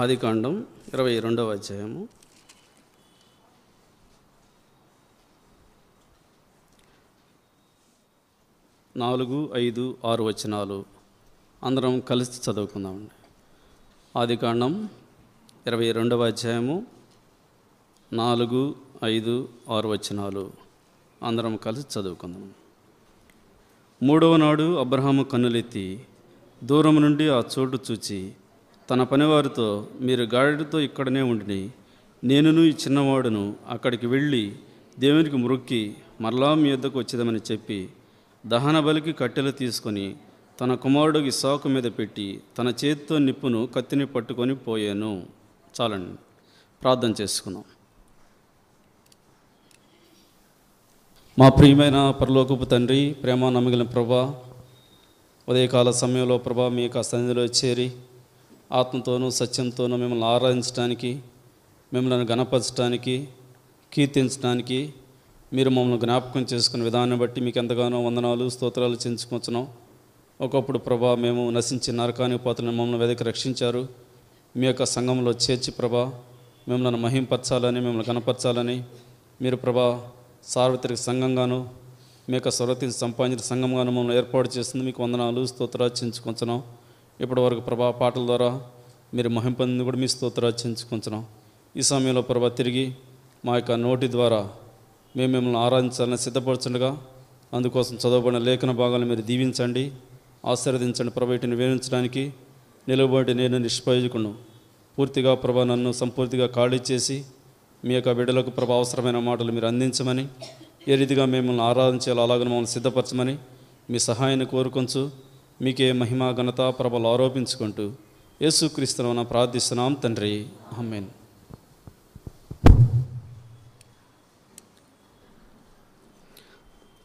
ఆదికాండం ఇరవై రెండవ అధ్యాయము నాలుగు ఐదు ఆరు వచనాలు అందరం కలిసి చదువుకుందామండి ఆదికాండం ఇరవై రెండవ అధ్యాయము నాలుగు ఐదు ఆరు వచనాలు అందరం కలిసి చదువుకుందాం మూడవ నాడు అబ్రహాము కన్నులెత్తి దూరం నుండి ఆ చోటు చూచి తన పనివారితో మీరు గాడితో ఇక్కడనే ఉండిని నేనును ఈ చిన్నవాడును అక్కడికి వెళ్ళి దేవునికి మొక్కి మరలా మీ యొద్దకు వచ్చేదమని చెప్పి దహన బలికి కట్టెలు తీసుకొని తన కుమారుడు ఇసాకు మీద పెట్టి తన చేతితో నిప్పును కత్తిని పట్టుకొని పోయాను చాలండి ప్రార్థన చేసుకున్నాం మా ప్రియమైన పరలోకపు తండ్రి ప్రేమ నమిగిన ప్రభా ఉదయకాల సమయంలో ప్రభా మీ యొక్క సన్నిధిలో చేరి ఆత్మతోనూ సత్యంతోనూ మిమ్మల్ని ఆరాధించడానికి మిమ్మల్ని గణపరచడానికి కీర్తించడానికి మీరు మమ్మల్ని జ్ఞాపకం చేసుకున్న విధానం బట్టి మీకు ఎంతగానో వందనాలు స్తోత్రాలు చెంచుకొచ్చున్నాం ఒకప్పుడు ప్రభా మేము నశించి నరకానికి పోతున్న మమ్మల్ని వెదకి రక్షించారు మీ యొక్క సంఘంలో చేర్చి ప్రభా మిమ్మల్ని మహింపరచాలని మిమ్మల్ని కనపరచాలని మీరు ప్రభా సార్వత్రిక సంఘంగాను మీ యొక్క స్వరతిని సంపాదించిన సంఘంగాను మమ్మల్ని ఏర్పాటు చేస్తుంది మీకు వందనాలు స్తోత్రాలు చెంచుకొంచున్నాం ఇప్పటి వరకు ప్రభా పాటల ద్వారా మీరు మహింపొంది కూడా మీ స్తోత్ర చెంచుకుంటున్నాం ఈ సమయంలో ప్రభా తిరిగి మా యొక్క నోటి ద్వారా మేము మిమ్మల్ని ఆరాధించాలని సిద్ధపరచుండగా అందుకోసం చదవబడిన లేఖన భాగాలను మీరు దీవించండి ఆశీర్వదించండి ప్రభా వీటిని వేణించడానికి నిలబడి నేను నిష్ప్రయోజకును పూర్తిగా ప్రభా నన్ను సంపూర్తిగా ఖాళీ చేసి మీ యొక్క బిడ్డలకు ప్రభా అవసరమైన మాటలు మీరు అందించమని ఏ రీతిగా మిమ్మల్ని ఆరాధించేలా అలాగే మమ్మల్ని సిద్ధపరచమని మీ సహాయాన్ని కోరుకొంచు మీకే మహిమ ఘనత ప్రభలు ఆరోపించుకుంటూ యేసుక్రీస్తున ప్రార్థిస్తున్నాం తండ్రి అమ్మేన్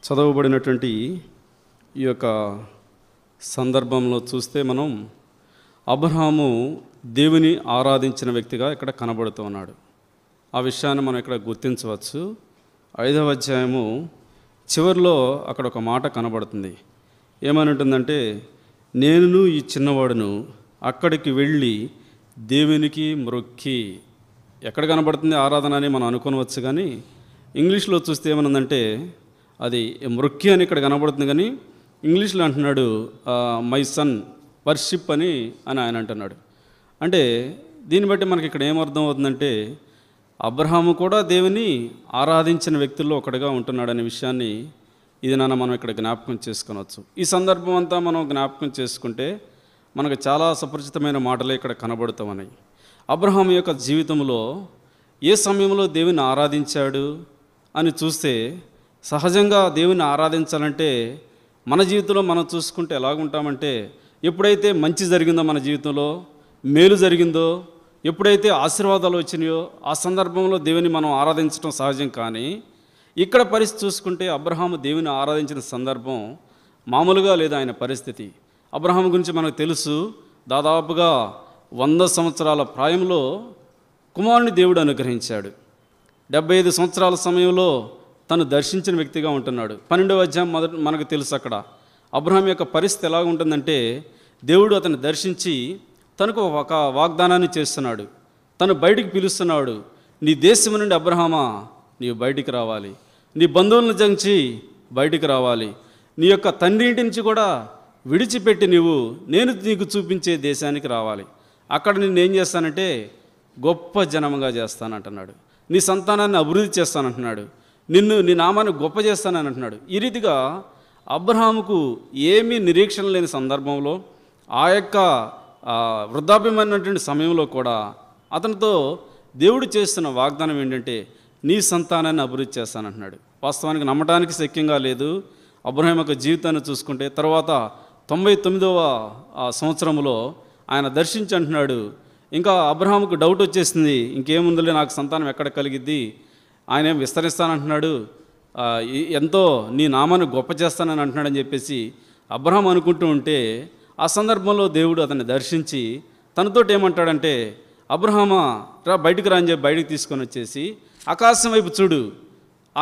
చదవబడినటువంటి ఈ యొక్క సందర్భంలో చూస్తే మనం అబ్రహాము దేవుని ఆరాధించిన వ్యక్తిగా ఇక్కడ కనబడుతూ ఉన్నాడు ఆ విషయాన్ని మనం ఇక్కడ గుర్తించవచ్చు ఐదవ అధ్యాయము చివరిలో అక్కడ ఒక మాట కనబడుతుంది ఏమని ఉంటుందంటే నేను ఈ చిన్నవాడును అక్కడికి వెళ్ళి దేవునికి మ్రొక్కి ఎక్కడ కనబడుతుంది ఆరాధన అని మనం అనుకోనవచ్చు కానీ ఇంగ్లీష్లో చూస్తే ఏమనుందంటే అది మృక్కి అని ఇక్కడ కనబడుతుంది కానీ ఇంగ్లీష్లో అంటున్నాడు మై సన్ వర్షిప్ అని అని ఆయన అంటున్నాడు అంటే దీన్ని బట్టి మనకి ఇక్కడ ఏమర్థం అవుతుందంటే అబ్రహాము కూడా దేవుని ఆరాధించిన వ్యక్తుల్లో ఒకటిగా ఉంటున్నాడనే విషయాన్ని ఇది నన్ను మనం ఇక్కడ జ్ఞాపకం చేసుకునవచ్చు ఈ సందర్భం అంతా మనం జ్ఞాపకం చేసుకుంటే మనకు చాలా సుపరిచితమైన మాటలే ఇక్కడ కనబడుతామని అబ్రహాం యొక్క జీవితంలో ఏ సమయంలో దేవుని ఆరాధించాడు అని చూస్తే సహజంగా దేవుని ఆరాధించాలంటే మన జీవితంలో మనం చూసుకుంటే ఎలాగుంటామంటే ఎప్పుడైతే మంచి జరిగిందో మన జీవితంలో మేలు జరిగిందో ఎప్పుడైతే ఆశీర్వాదాలు వచ్చినాయో ఆ సందర్భంలో దేవుని మనం ఆరాధించడం సహజం కానీ ఇక్కడ పరిస్థితి చూసుకుంటే అబ్రహాము దేవుని ఆరాధించిన సందర్భం మామూలుగా లేదు ఆయన పరిస్థితి అబ్రహాం గురించి మనకు తెలుసు దాదాపుగా వంద సంవత్సరాల ప్రాయంలో కుమారుని దేవుడు అనుగ్రహించాడు డెబ్బై ఐదు సంవత్సరాల సమయంలో తను దర్శించిన వ్యక్తిగా ఉంటున్నాడు పన్నెండవ అధ్యాయం మొదట మనకు తెలుసు అక్కడ అబ్రహాం యొక్క పరిస్థితి ఎలా ఉంటుందంటే దేవుడు అతను దర్శించి తనకు ఒక వాగ్దానాన్ని చేస్తున్నాడు తను బయటికి పిలుస్తున్నాడు నీ దేశం నుండి అబ్రహామా నీవు బయటికి రావాలి నీ బంధువులను జంచి బయటికి రావాలి నీ యొక్క తండ్రి ఇంటి నుంచి కూడా విడిచిపెట్టి నీవు నేను నీకు చూపించే దేశానికి రావాలి అక్కడ నేను ఏం చేస్తానంటే గొప్ప జనముగా చేస్తానంటున్నాడు నీ సంతానాన్ని అభివృద్ధి చేస్తానంటున్నాడు నిన్ను నీ నామాన్ని గొప్ప చేస్తానని అంటున్నాడు ఈ రీతిగా అబ్రహాముకు ఏమీ నిరీక్షణ లేని సందర్భంలో ఆ యొక్క వృద్ధాప్యమైనటువంటి సమయంలో కూడా అతనితో దేవుడు చేస్తున్న వాగ్దానం ఏంటంటే నీ సంతానాన్ని అభివృద్ధి చేస్తాను అంటున్నాడు వాస్తవానికి నమ్మడానికి శక్యంగా లేదు అబ్రహం యొక్క జీవితాన్ని చూసుకుంటే తర్వాత తొంభై తొమ్మిదవ సంవత్సరంలో ఆయన దర్శించి అంటున్నాడు ఇంకా అబ్రహాంకు డౌట్ వచ్చేసింది ఇంకేముందులే నాకు సంతానం ఎక్కడ కలిగిద్ది ఆయన ఏం విస్తరిస్తానంటున్నాడు ఎంతో నీ నామాన్ని గొప్ప చేస్తానని అంటున్నాడని చెప్పేసి అబ్రహాం అనుకుంటూ ఉంటే ఆ సందర్భంలో దేవుడు అతన్ని దర్శించి తనతోటి ఏమంటాడంటే అబ్రహామా రా బయటకు రాని చెప్పి బయటకు తీసుకొని వచ్చేసి ఆకాశం వైపు చూడు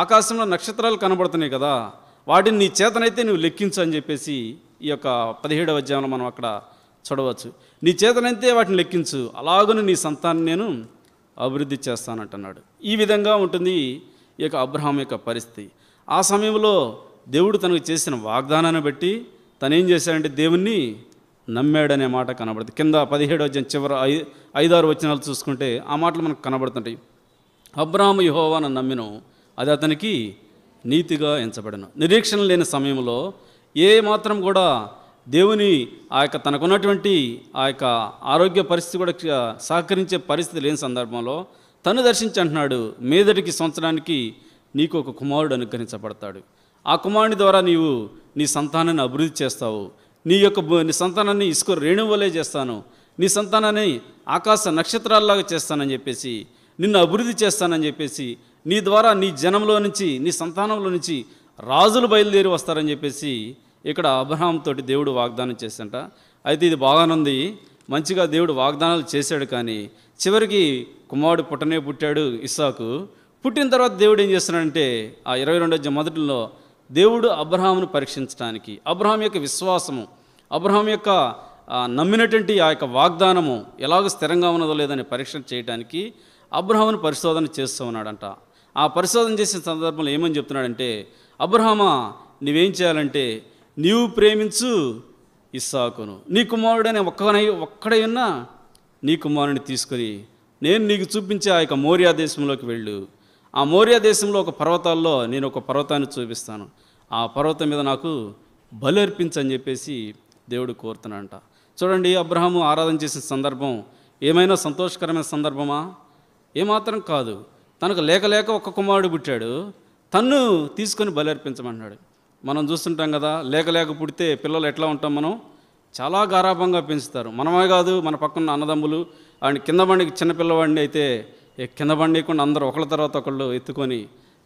ఆకాశంలో నక్షత్రాలు కనబడుతున్నాయి కదా వాటిని నీ చేతనైతే నువ్వు లెక్కించు అని చెప్పేసి ఈ యొక్క పదిహేడవ అధ్యాయంలో మనం అక్కడ చూడవచ్చు నీ చేతనైతే వాటిని లెక్కించు అలాగను నీ సంతానం నేను అభివృద్ధి చేస్తానంటున్నాడు ఈ విధంగా ఉంటుంది ఈ యొక్క అబ్రహాం యొక్క పరిస్థితి ఆ సమయంలో దేవుడు తనకు చేసిన వాగ్దానాన్ని బట్టి తను ఏం చేశాడంటే దేవుణ్ణి నమ్మాడనే మాట కనబడుతుంది కింద వచ్చిన చివరి ఐ ఐదారు వచ్చినాలు చూసుకుంటే ఆ మాటలు మనకు కనబడుతుంటాయి అబ్రాహము యహోవాను నమ్మిను అది అతనికి నీతిగా ఎంచబడను నిరీక్షణ లేని సమయంలో ఏ మాత్రం కూడా దేవుని ఆ యొక్క తనకున్నటువంటి ఆ యొక్క ఆరోగ్య పరిస్థితి కూడా సహకరించే పరిస్థితి లేని సందర్భంలో తను దర్శించి అంటున్నాడు మీదటికి సంవత్సరానికి నీకు ఒక కుమారుడు అనుకరించబడతాడు ఆ కుమారుని ద్వారా నీవు నీ సంతానాన్ని అభివృద్ధి చేస్తావు నీ యొక్క నీ సంతానాన్ని ఇసుకు రేణువలే చేస్తాను నీ సంతానాన్ని ఆకాశ నక్షత్రాల్లాగా చేస్తానని చెప్పేసి నిన్ను అభివృద్ధి చేస్తానని చెప్పేసి నీ ద్వారా నీ జనంలో నుంచి నీ సంతానంలో నుంచి రాజులు బయలుదేరి వస్తారని చెప్పేసి ఇక్కడ అబ్రహాం తోటి దేవుడు వాగ్దానం చేశాట అయితే ఇది బాగానుంది మంచిగా దేవుడు వాగ్దానాలు చేశాడు కానీ చివరికి కుమారుడు పుట్టనే పుట్టాడు ఇస్సాకు పుట్టిన తర్వాత దేవుడు ఏం చేస్తున్నాడంటే ఆ ఇరవై రెండో మొదటిలో దేవుడు అబ్రహామును పరీక్షించడానికి అబ్రహాం యొక్క విశ్వాసము అబ్రహాం యొక్క నమ్మినటువంటి ఆ యొక్క వాగ్దానము ఎలాగ స్థిరంగా ఉన్నదో లేదని పరీక్ష చేయడానికి అబ్రహామును పరిశోధన చేస్తూ ఉన్నాడంట ఆ పరిశోధన చేసిన సందర్భంలో ఏమని చెప్తున్నాడంటే అబ్రహమా నువ్వేం చేయాలంటే నీవు ప్రేమించు ఇస్సాకును నీ కుమారుడని ఒక్కనై ఒక్కడ ఉన్నా నీ కుమారుని తీసుకొని నేను నీకు చూపించే ఆ యొక్క మౌర్యా దేశంలోకి వెళ్ళు ఆ మౌర్యా దేశంలో ఒక పర్వతాల్లో నేను ఒక పర్వతాన్ని చూపిస్తాను ఆ పర్వతం మీద నాకు బలి అర్పించని చెప్పేసి దేవుడు కోరుతున్నాడంట చూడండి అబ్రహము ఆరాధన చేసిన సందర్భం ఏమైనా సంతోషకరమైన సందర్భమా ఏమాత్రం కాదు తనకు లేక లేక ఒక కుమారుడు పుట్టాడు తన్ను తీసుకొని బలర్పించమన్నాడు మనం చూస్తుంటాం కదా లేక లేక పుడితే పిల్లలు ఎట్లా ఉంటాం మనం చాలా గారాభంగా పెంచుతారు మనమే కాదు మన పక్కన అన్నదమ్ములు ఆయన కింద బండికి చిన్నపిల్లవాడిని అయితే కింద బండికుండా అందరూ ఒకళ్ళ తర్వాత ఒకళ్ళు ఎత్తుకొని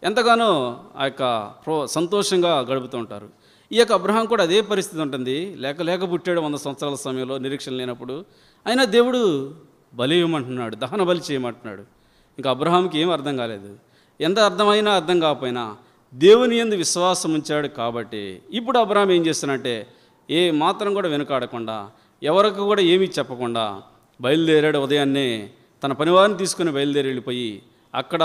ఎంతగానో ఆ యొక్క ప్రో సంతోషంగా గడుపుతూ ఉంటారు ఈ యొక్క అబ్రహం కూడా అదే పరిస్థితి ఉంటుంది లేక లేక పుట్టాడు వంద సంవత్సరాల సమయంలో నిరీక్షణ లేనప్పుడు అయినా దేవుడు బలి ఇవ్వమంటున్నాడు దహన బలి చేయమంటున్నాడు ఇంకా అబ్రహాంకి ఏం అర్థం కాలేదు ఎంత అర్థమైనా అర్థం కాకపోయినా దేవుని ఎందు విశ్వాసం ఉంచాడు కాబట్టి ఇప్పుడు అబ్రహాం ఏం చేస్తున్నట్టే ఏ మాత్రం కూడా వెనుకాడకుండా ఎవరికి కూడా ఏమీ చెప్పకుండా బయలుదేరాడు ఉదయాన్నే తన పనివారిని తీసుకుని బయలుదేరి వెళ్ళిపోయి అక్కడ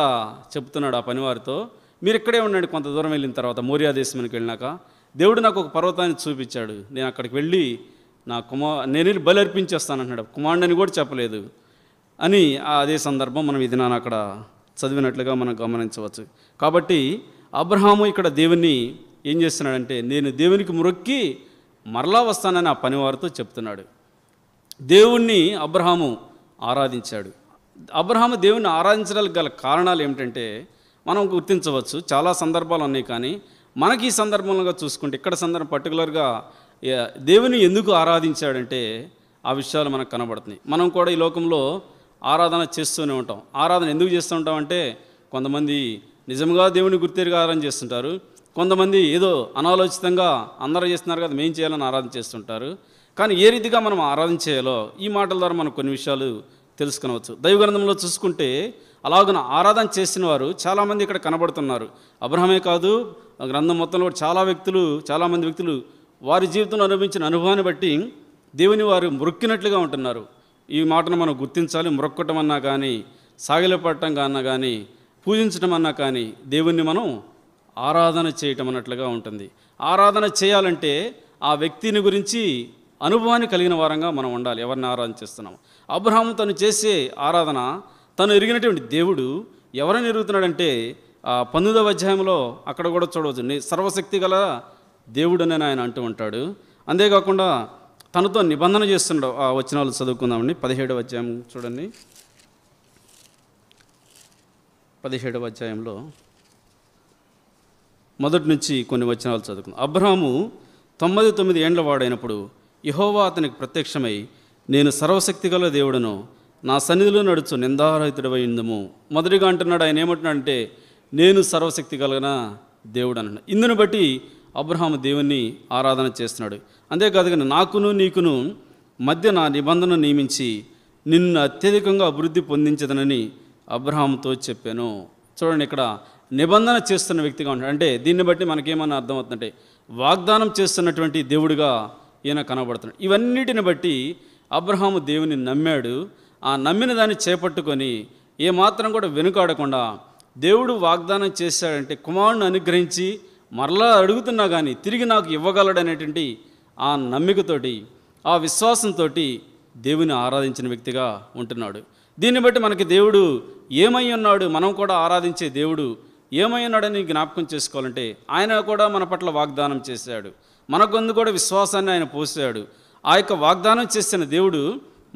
చెప్తున్నాడు ఆ పనివారితో మీరు ఇక్కడే ఉండండి కొంత దూరం వెళ్ళిన తర్వాత మోరియా దేశానికి వెళ్ళినాక దేవుడు నాకు ఒక పర్వతాన్ని చూపించాడు నేను అక్కడికి వెళ్ళి నా కుమార్ నేను బలి అర్పించేస్తాను కుమారుడు అని కూడా చెప్పలేదు అని అదే సందర్భం మనం ఇది నాన్న అక్కడ చదివినట్లుగా మనం గమనించవచ్చు కాబట్టి అబ్రహాము ఇక్కడ దేవుని ఏం చేస్తున్నాడంటే నేను దేవునికి మొక్కి మరలా వస్తానని ఆ పనివారితో చెప్తున్నాడు దేవుణ్ణి అబ్రహాము ఆరాధించాడు అబ్రహాము దేవుణ్ణి ఆరాధించడానికి గల కారణాలు ఏమిటంటే మనం గుర్తించవచ్చు చాలా సందర్భాలు ఉన్నాయి కానీ మనకి ఈ సందర్భంలో చూసుకుంటే ఇక్కడ సందర్భం పర్టికులర్గా దేవుని ఎందుకు ఆరాధించాడంటే ఆ విషయాలు మనకు కనబడుతున్నాయి మనం కూడా ఈ లోకంలో ఆరాధన చేస్తూనే ఉంటాం ఆరాధన ఎందుకు చేస్తూ ఉంటాం అంటే కొంతమంది నిజంగా దేవుని గుర్తెరిగి ఆరాధన చేస్తుంటారు కొంతమంది ఏదో అనాలోచితంగా అందరూ చేస్తున్నారు కదా మేం చేయాలని ఆరాధన చేస్తుంటారు కానీ ఏ రీతిగా మనం ఆరాధన చేయాలో ఈ మాటల ద్వారా మనం కొన్ని విషయాలు తెలుసుకునవచ్చు దైవగ్రంథంలో చూసుకుంటే అలాగన ఆరాధన చేసిన వారు చాలామంది ఇక్కడ కనబడుతున్నారు అబ్రహమే కాదు గ్రంథం మొత్తంలో చాలా వ్యక్తులు చాలామంది వ్యక్తులు వారి జీవితంలో అనుభవించిన అనుభవాన్ని బట్టి దేవుని వారు మృక్కినట్లుగా ఉంటున్నారు ఈ మాటను మనం గుర్తించాలి మొరక్కటం అన్నా కానీ సాగిలపడటం కన్నా కానీ పూజించడం అన్నా కానీ దేవుణ్ణి మనం ఆరాధన చేయటం అన్నట్లుగా ఉంటుంది ఆరాధన చేయాలంటే ఆ వ్యక్తిని గురించి అనుభవాన్ని కలిగిన వారంగా మనం ఉండాలి ఎవరిని ఆరాధన చేస్తున్నాం అబ్రహాం తను చేసే ఆరాధన తను ఎరిగినటువంటి దేవుడు ఎవరని ఎరుగుతున్నాడంటే ఆ పంతొమ్మిదవ అధ్యాయంలో అక్కడ కూడా చూడవచ్చు సర్వశక్తి గల అని ఆయన అంటూ ఉంటాడు అంతేకాకుండా తనతో నిబంధన చేస్తున్నాడు ఆ వచ్చిన వాళ్ళు చదువుకుందామండి పదిహేడవ అధ్యాయం చూడండి పదిహేడవ అధ్యాయంలో మొదటి నుంచి కొన్ని వచనాలు చదువుకుందాం అబ్రహాము తొమ్మిది తొమ్మిది ఏండ్ల వాడైనప్పుడు యహోవా అతనికి ప్రత్యక్షమై నేను సర్వశక్తి గల దేవుడను నా సన్నిధిలో నడుచు నిందారహితుడవై ఇందము మొదటిగా అంటున్నాడు ఆయన ఏమంటున్నాడంటే నేను సర్వశక్తి కలిగిన దేవుడు అన్నాడు ఇందును బట్టి అబ్రహాము దేవుణ్ణి ఆరాధన చేస్తున్నాడు అంతేకాదు కానీ నాకును నీకును మధ్య నా నిబంధన నియమించి నిన్ను అత్యధికంగా అభివృద్ధి పొందించదనని అబ్రహాంతో చెప్పాను చూడండి ఇక్కడ నిబంధన చేస్తున్న వ్యక్తిగా ఉంటాడు అంటే దీన్ని బట్టి మనకేమన్నా అర్థమవుతుందంటే వాగ్దానం చేస్తున్నటువంటి దేవుడిగా ఈయన కనబడుతున్నాడు ఇవన్నిటిని బట్టి అబ్రహాము దేవుని నమ్మాడు ఆ నమ్మిన దాన్ని చేపట్టుకొని ఏమాత్రం కూడా వెనుకాడకుండా దేవుడు వాగ్దానం చేశాడంటే కుమారుని అనుగ్రహించి మరలా అడుగుతున్నా కానీ తిరిగి నాకు ఇవ్వగలడనేటువంటి ఆ నమ్మికతోటి ఆ విశ్వాసంతో దేవుని ఆరాధించిన వ్యక్తిగా ఉంటున్నాడు దీన్ని బట్టి మనకి దేవుడు ఏమై ఉన్నాడు మనం కూడా ఆరాధించే దేవుడు ఏమై ఉన్నాడని జ్ఞాపకం చేసుకోవాలంటే ఆయన కూడా మన పట్ల వాగ్దానం చేశాడు మనకొందు కూడా విశ్వాసాన్ని ఆయన పోసాడు ఆ యొక్క వాగ్దానం చేసిన దేవుడు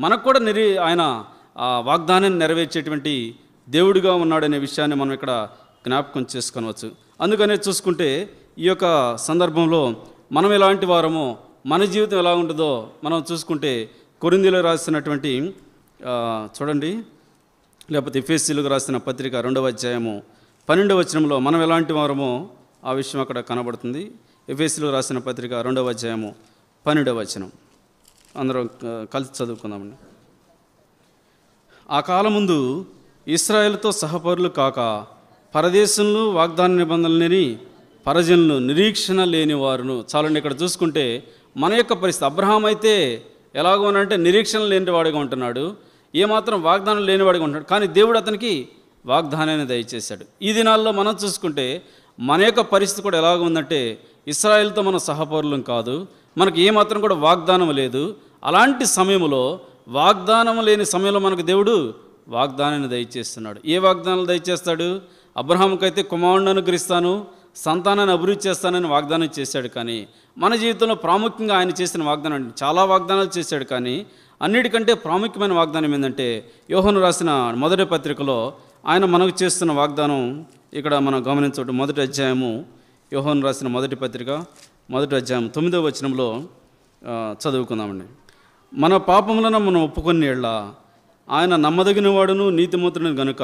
మనకు కూడా నిరి ఆయన వాగ్దానాన్ని నెరవేర్చేటువంటి దేవుడిగా ఉన్నాడనే విషయాన్ని మనం ఇక్కడ జ్ఞాపకం చేసుకోవచ్చు అందుకనే చూసుకుంటే ఈ యొక్క సందర్భంలో మనం ఎలాంటి వారమో మన జీవితం ఎలా ఉంటుందో మనం చూసుకుంటే కొరిందిలో రాసినటువంటి చూడండి లేకపోతే ఎఫ్ఎస్సీలకు రాసిన పత్రిక రెండవ అధ్యాయము పన్నెండవ వచనంలో మనం ఎలాంటి వారమో ఆ విషయం అక్కడ కనబడుతుంది ఎఫ్ఎస్సీలో రాసిన పత్రిక రెండవ అధ్యాయము పన్నెండవ వచనం అందరం కలిసి చదువుకుందామండి ఆ కాలం ముందు ఇస్రాయేల్తో సహపరులు కాక పరదేశంలో వాగ్దాన నిబంధనలని పరజనులు నిరీక్షణ లేని వారును చాలండి ఇక్కడ చూసుకుంటే మన యొక్క పరిస్థితి అబ్రహాం అయితే అంటే నిరీక్షణ లేని వాడిగా ఉంటున్నాడు ఏమాత్రం వాగ్దానం లేనివాడిగా ఉంటున్నాడు కానీ దేవుడు అతనికి వాగ్దానాన్ని దయచేశాడు ఈ దినాల్లో మనం చూసుకుంటే మన యొక్క పరిస్థితి కూడా ఎలాగ ఉందంటే ఇస్రాయల్తో మన సహపౌరులం కాదు మనకు ఏమాత్రం కూడా వాగ్దానం లేదు అలాంటి సమయంలో వాగ్దానం లేని సమయంలో మనకు దేవుడు వాగ్దానాన్ని దయచేస్తున్నాడు ఏ వాగ్దానాలు దయచేస్తాడు అయితే కుమారుడు అనుగ్రహిస్తాను సంతానాన్ని అభివృద్ధి చేస్తానని వాగ్దానం చేశాడు కానీ మన జీవితంలో ప్రాముఖ్యంగా ఆయన చేసిన వాగ్దానం చాలా వాగ్దానాలు చేశాడు కానీ అన్నిటికంటే ప్రాముఖ్యమైన వాగ్దానం ఏంటంటే యోహను రాసిన మొదటి పత్రికలో ఆయన మనకు చేస్తున్న వాగ్దానం ఇక్కడ మనం గమనించడం మొదటి అధ్యాయము యోహను రాసిన మొదటి పత్రిక మొదటి అధ్యాయం తొమ్మిదవ వచనంలో చదువుకుందామండి మన పాపములను మనం ఒప్పుకుని ఆయన నమ్మదగిన వాడును నీతిమంతుడు గనుక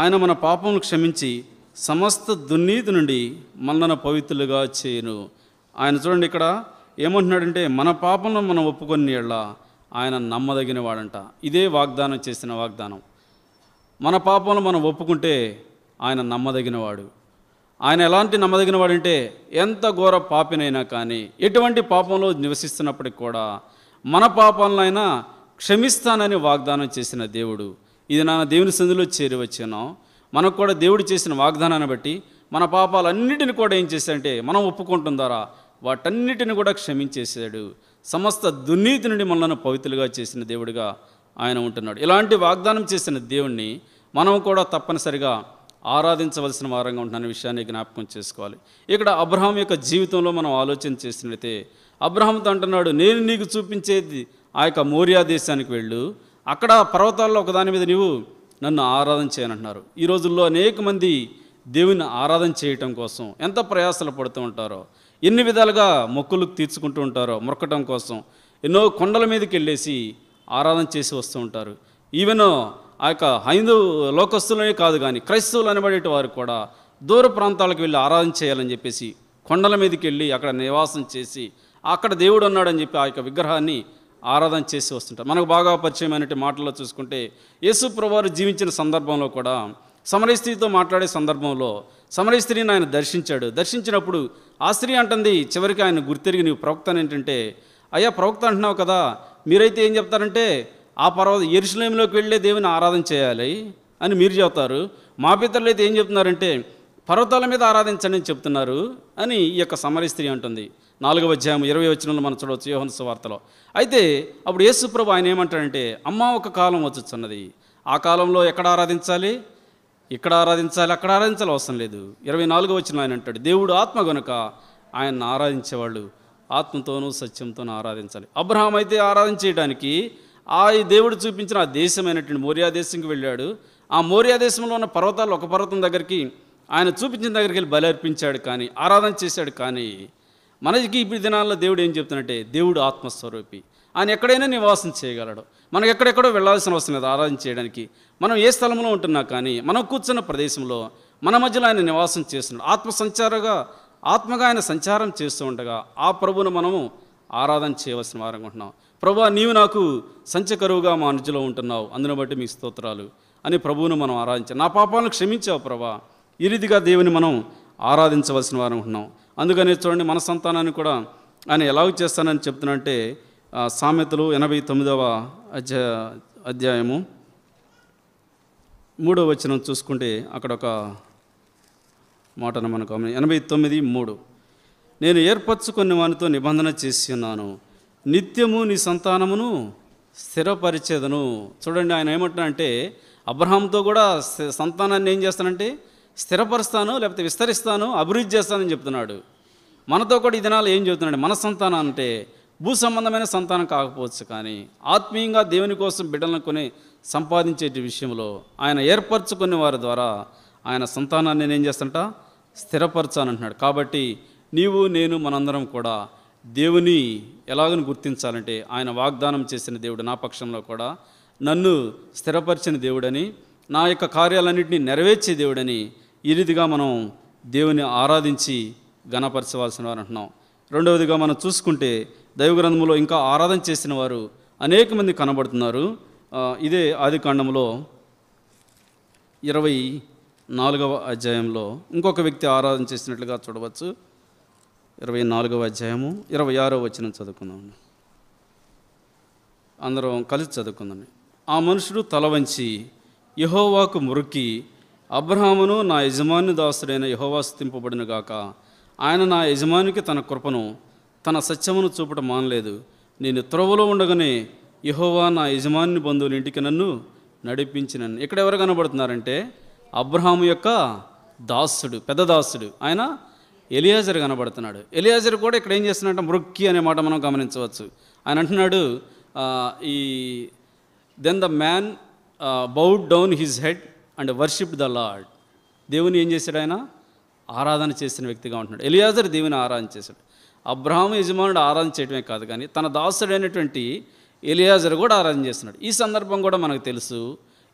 ఆయన మన పాపమును క్షమించి సమస్త దుర్నీతి నుండి మనలను పవిత్రులుగా చేయను ఆయన చూడండి ఇక్కడ ఏమంటున్నాడంటే మన పాపంలో మనం ఒప్పుకొని ఆయన నమ్మదగిన వాడంట ఇదే వాగ్దానం చేసిన వాగ్దానం మన పాపంలో మనం ఒప్పుకుంటే ఆయన నమ్మదగినవాడు ఆయన ఎలాంటి నమ్మదగినవాడంటే ఎంత ఘోర పాపినైనా కానీ ఎటువంటి పాపంలో నివసిస్తున్నప్పటికి కూడా మన పాపాలనైనా క్షమిస్తానని వాగ్దానం చేసిన దేవుడు ఇది నాన్న దేవుని సందులో చేరి వచ్చాను మనకు కూడా దేవుడు చేసిన వాగ్దానాన్ని బట్టి మన పాపాలన్నిటిని కూడా ఏం చేశాడంటే మనం ఒప్పుకుంటున్న ద్వారా వాటన్నిటిని కూడా క్షమించేశాడు సమస్త దుర్నీతి నుండి మనల్ని పవిత్రులుగా చేసిన దేవుడిగా ఆయన ఉంటున్నాడు ఇలాంటి వాగ్దానం చేసిన దేవుణ్ణి మనం కూడా తప్పనిసరిగా ఆరాధించవలసిన వారంగా ఉంటున్న విషయాన్ని జ్ఞాపకం చేసుకోవాలి ఇక్కడ అబ్రహాం యొక్క జీవితంలో మనం ఆలోచన చేసినట్లయితే అబ్రహాంతో అంటున్నాడు నేను నీకు చూపించేది ఆ యొక్క మోర్యా దేశానికి వెళ్ళు అక్కడ పర్వతాల్లో ఒకదాని మీద నీవు నన్ను ఆరాధన చేయనంటున్నారు ఈ రోజుల్లో అనేక మంది దేవుని ఆరాధన చేయటం కోసం ఎంత ప్రయాసలు పడుతూ ఉంటారో ఎన్ని విధాలుగా మొక్కులు తీర్చుకుంటూ ఉంటారో మొక్కటం కోసం ఎన్నో కొండల మీదకి వెళ్ళేసి ఆరాధన చేసి వస్తూ ఉంటారు ఈవెన్ ఆ యొక్క హైందవ లోకస్తులనే కాదు కానీ క్రైస్తవులు అనబడేటి వారు కూడా దూర ప్రాంతాలకు వెళ్ళి ఆరాధన చేయాలని చెప్పేసి కొండల మీదకి వెళ్ళి అక్కడ నివాసం చేసి అక్కడ దేవుడు ఉన్నాడని చెప్పి ఆ యొక్క విగ్రహాన్ని ఆరాధన చేసి వస్తుంటారు మనకు బాగా పరిచయమైనటువంటి మాటల్లో చూసుకుంటే యేసు ప్రభువారు జీవించిన సందర్భంలో కూడా సమరీ స్త్రీతో మాట్లాడే సందర్భంలో సమరీ స్త్రీని ఆయన దర్శించాడు దర్శించినప్పుడు ఆ స్త్రీ అంటుంది చివరికి ఆయన గుర్తిరిగి నీవు ప్రవక్త ఏంటంటే అయ్యా ప్రవక్త అంటున్నావు కదా మీరైతే ఏం చెప్తారంటే ఆ పర్వత ఎరుసలేంలోకి వెళ్ళే దేవుని ఆరాధన చేయాలి అని మీరు చెప్తారు మా పితరులు అయితే ఏం చెప్తున్నారంటే పర్వతాల మీద ఆరాధించండి అని చెప్తున్నారు అని ఈ యొక్క సమరి స్త్రీ అంటుంది నాలుగవ అధ్యాయం ఇరవై వచనంలో మనం చూడవచ్చు యోహన్ వార్తలో అయితే అప్పుడు యేసుప్రభు ఆయన ఏమంటాడంటే అమ్మ ఒక కాలం వచ్చుచున్నది ఆ కాలంలో ఎక్కడ ఆరాధించాలి ఇక్కడ ఆరాధించాలి అక్కడ ఆరాధించాలి అవసరం లేదు ఇరవై నాలుగో వచ్చిన ఆయన అంటాడు దేవుడు ఆత్మ గనుక ఆయన్ని ఆరాధించేవాళ్ళు ఆత్మతోనూ సత్యంతోనూ ఆరాధించాలి అబ్రహాం అయితే ఆరాధించేయడానికి ఆ దేవుడు చూపించిన ఆ దేశమైనటువంటి మోరియా దేశంకి వెళ్ళాడు ఆ మోరియా దేశంలో ఉన్న పర్వతాలు ఒక పర్వతం దగ్గరికి ఆయన చూపించిన దగ్గరికి వెళ్ళి బలి అర్పించాడు కానీ ఆరాధన చేశాడు కానీ మనకి ఇప్పుడు దినాల్లో దేవుడు ఏం చెప్తున్నట్టే దేవుడు ఆత్మస్వరూపి ఆయన ఎక్కడైనా నివాసం చేయగలడు మనం ఎక్కడెక్కడో వెళ్ళాల్సిన అవసరం లేదు ఆరాధన చేయడానికి మనం ఏ స్థలంలో ఉంటున్నా కానీ మనం కూర్చున్న ప్రదేశంలో మన మధ్యలో ఆయన నివాసం చేస్తున్నాడు ఆత్మ సంచారగా ఆత్మగా ఆయన సంచారం చేస్తూ ఉండగా ఆ ప్రభువును మనము ఆరాధన చేయవలసిన వారు అనుకుంటున్నాం ప్రభు నీవు నాకు సంచకరువుగా మా అనుజులో ఉంటున్నావు అందులో బట్టి మీ స్తోత్రాలు అని ప్రభువును మనం ఆరాధించాం నా పాపాలను క్షమించావు ప్రభా ఈ రీతిగా దేవుని మనం ఆరాధించవలసిన వారు ఉంటున్నాం అందుకనే చూడండి మన సంతానాన్ని కూడా ఆయన ఎలాగ చేస్తానని చెప్తున్నంటే సామెతలు ఎనభై తొమ్మిదవ అధ్యా అధ్యాయము మూడవ వచనం చూసుకుంటే అక్కడ ఒక మాటను మనకు ఎనభై తొమ్మిది మూడు నేను ఏర్పరచుకున్న వానితో నిబంధన చేసి ఉన్నాను నిత్యము నీ సంతానమును స్థిరపరిచేదను చూడండి ఆయన ఏమంటున్నా అంటే అబ్రహాంతో కూడా సంతానాన్ని ఏం చేస్తానంటే స్థిరపరుస్తాను లేకపోతే విస్తరిస్తాను అభివృద్ధి చేస్తానని చెప్తున్నాడు మనతో కూడా ఈ దినాలు ఏం చెబుతున్నాడు మన సంతానం అంటే భూ సంబంధమైన సంతానం కాకపోవచ్చు కానీ ఆత్మీయంగా దేవుని కోసం బిడ్డలను కొని సంపాదించే విషయంలో ఆయన ఏర్పరచుకునే వారి ద్వారా ఆయన సంతానాన్ని నేను చేస్తంట స్థిరపరచానంటున్నాడు కాబట్టి నీవు నేను మనందరం కూడా దేవుని ఎలాగని గుర్తించాలంటే ఆయన వాగ్దానం చేసిన దేవుడు నా పక్షంలో కూడా నన్ను స్థిరపరిచిన దేవుడని నా యొక్క కార్యాలన్నింటినీ నెరవేర్చే దేవుడని ఈ రీతిగా మనం దేవుని ఆరాధించి గణపరచవలసిన వారు అంటున్నాం రెండవదిగా మనం చూసుకుంటే దైవగ్రంథంలో ఇంకా ఆరాధన చేసిన వారు అనేక మంది కనబడుతున్నారు ఇదే ఆది కాండంలో ఇరవై నాలుగవ అధ్యాయంలో ఇంకొక వ్యక్తి ఆరాధన చేసినట్లుగా చూడవచ్చు ఇరవై నాలుగవ అధ్యాయము ఇరవై ఆరో వచ్చిన చదువుకుందాం అందరం కలిసి చదువుకుందాం ఆ మనుషుడు తల వంచి యహోవాకు మురికి అబ్రహామును నా యజమాని దాసుడైన యహోవా స్థింపబడిన గాక ఆయన నా యజమానికి తన కృపను తన సత్యమును చూపటం మానలేదు నేను త్రోవలో ఉండగానే యహోవా నా యజమాని బంధువుని ఇంటికి నన్ను నడిపించిన ఇక్కడ ఎవరు కనబడుతున్నారంటే అబ్రహాము యొక్క దాసుడు పెద్ద దాసుడు ఆయన ఎలియాజర్ కనబడుతున్నాడు ఎలియాజర్ కూడా ఇక్కడ ఏం చేస్తున్నట్టు మృక్కి అనే మాట మనం గమనించవచ్చు ఆయన అంటున్నాడు ఈ then the man bowed down his head and worship the lord దేవుని ఏం చేశాడు ఆయన ఆరాధన చేసిన వ్యక్తిగా ఉంటున్నాడు ఎలియాజర్ దేవుని ఆరాధన చేశాడు అబ్రహాం యజమానుడు ఆరాధన చేయడమే కాదు కానీ తన దాసుడైనటువంటి ఎలియాజర్ కూడా ఆరాధన చేస్తున్నాడు ఈ సందర్భం కూడా మనకు తెలుసు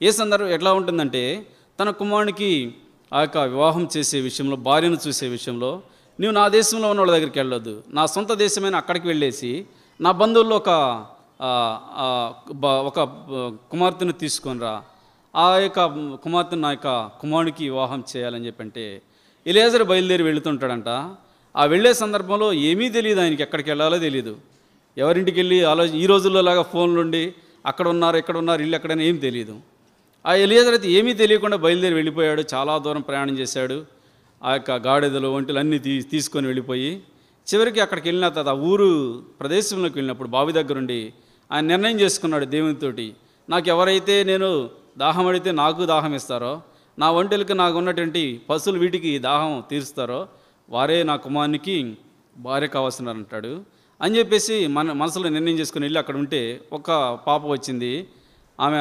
ఏ సందర్భం ఎట్లా ఉంటుందంటే తన కుమారునికి ఆ యొక్క వివాహం చేసే విషయంలో భార్యను చూసే విషయంలో నువ్వు నా దేశంలో ఉన్న వాళ్ళ దగ్గరికి వెళ్ళొద్దు నా సొంత దేశమైన అక్కడికి వెళ్ళేసి నా బంధువుల్లో ఒక ఒక కుమార్తెను తీసుకొని రా ఆ యొక్క కుమార్తెను నా యొక్క కుమారుడికి వివాహం చేయాలని చెప్పంటే ఇలేజర్ బయలుదేరి వెళుతుంటాడంట ఆ వెళ్ళే సందర్భంలో ఏమీ తెలియదు ఆయనకి ఎక్కడికి వెళ్ళాలో తెలియదు ఎవరింటికి వెళ్ళి ఆలోచన ఈ రోజుల్లో లాగా ఫోన్లు ఉండి అక్కడ ఉన్నారు ఎక్కడ ఉన్నారు ఇల్లు ఎక్కడైనా ఏం తెలియదు ఆ ఇలేజర్ అయితే ఏమీ తెలియకుండా బయలుదేరి వెళ్ళిపోయాడు చాలా దూరం ప్రయాణం చేశాడు ఆ యొక్క గాడిదలు వంటలు అన్నీ తీ తీసుకొని వెళ్ళిపోయి చివరికి అక్కడికి వెళ్ళిన తర్వాత ఆ ఊరు ప్రదేశంలోకి వెళ్ళినప్పుడు బావి దగ్గరుండి ఆయన నిర్ణయం చేసుకున్నాడు దేవునితోటి నాకు ఎవరైతే నేను దాహం అడిగితే నాకు దాహం ఇస్తారో నా ఒంటెలకు నాకు ఉన్నటువంటి పశువులు వీటికి దాహం తీరుస్తారో వారే నా కుమారునికి భార్య కావాల్సినారంటాడు అని చెప్పేసి మన మనసులో నిర్ణయం చేసుకుని వెళ్ళి అక్కడ ఉంటే ఒక పాప వచ్చింది ఆమె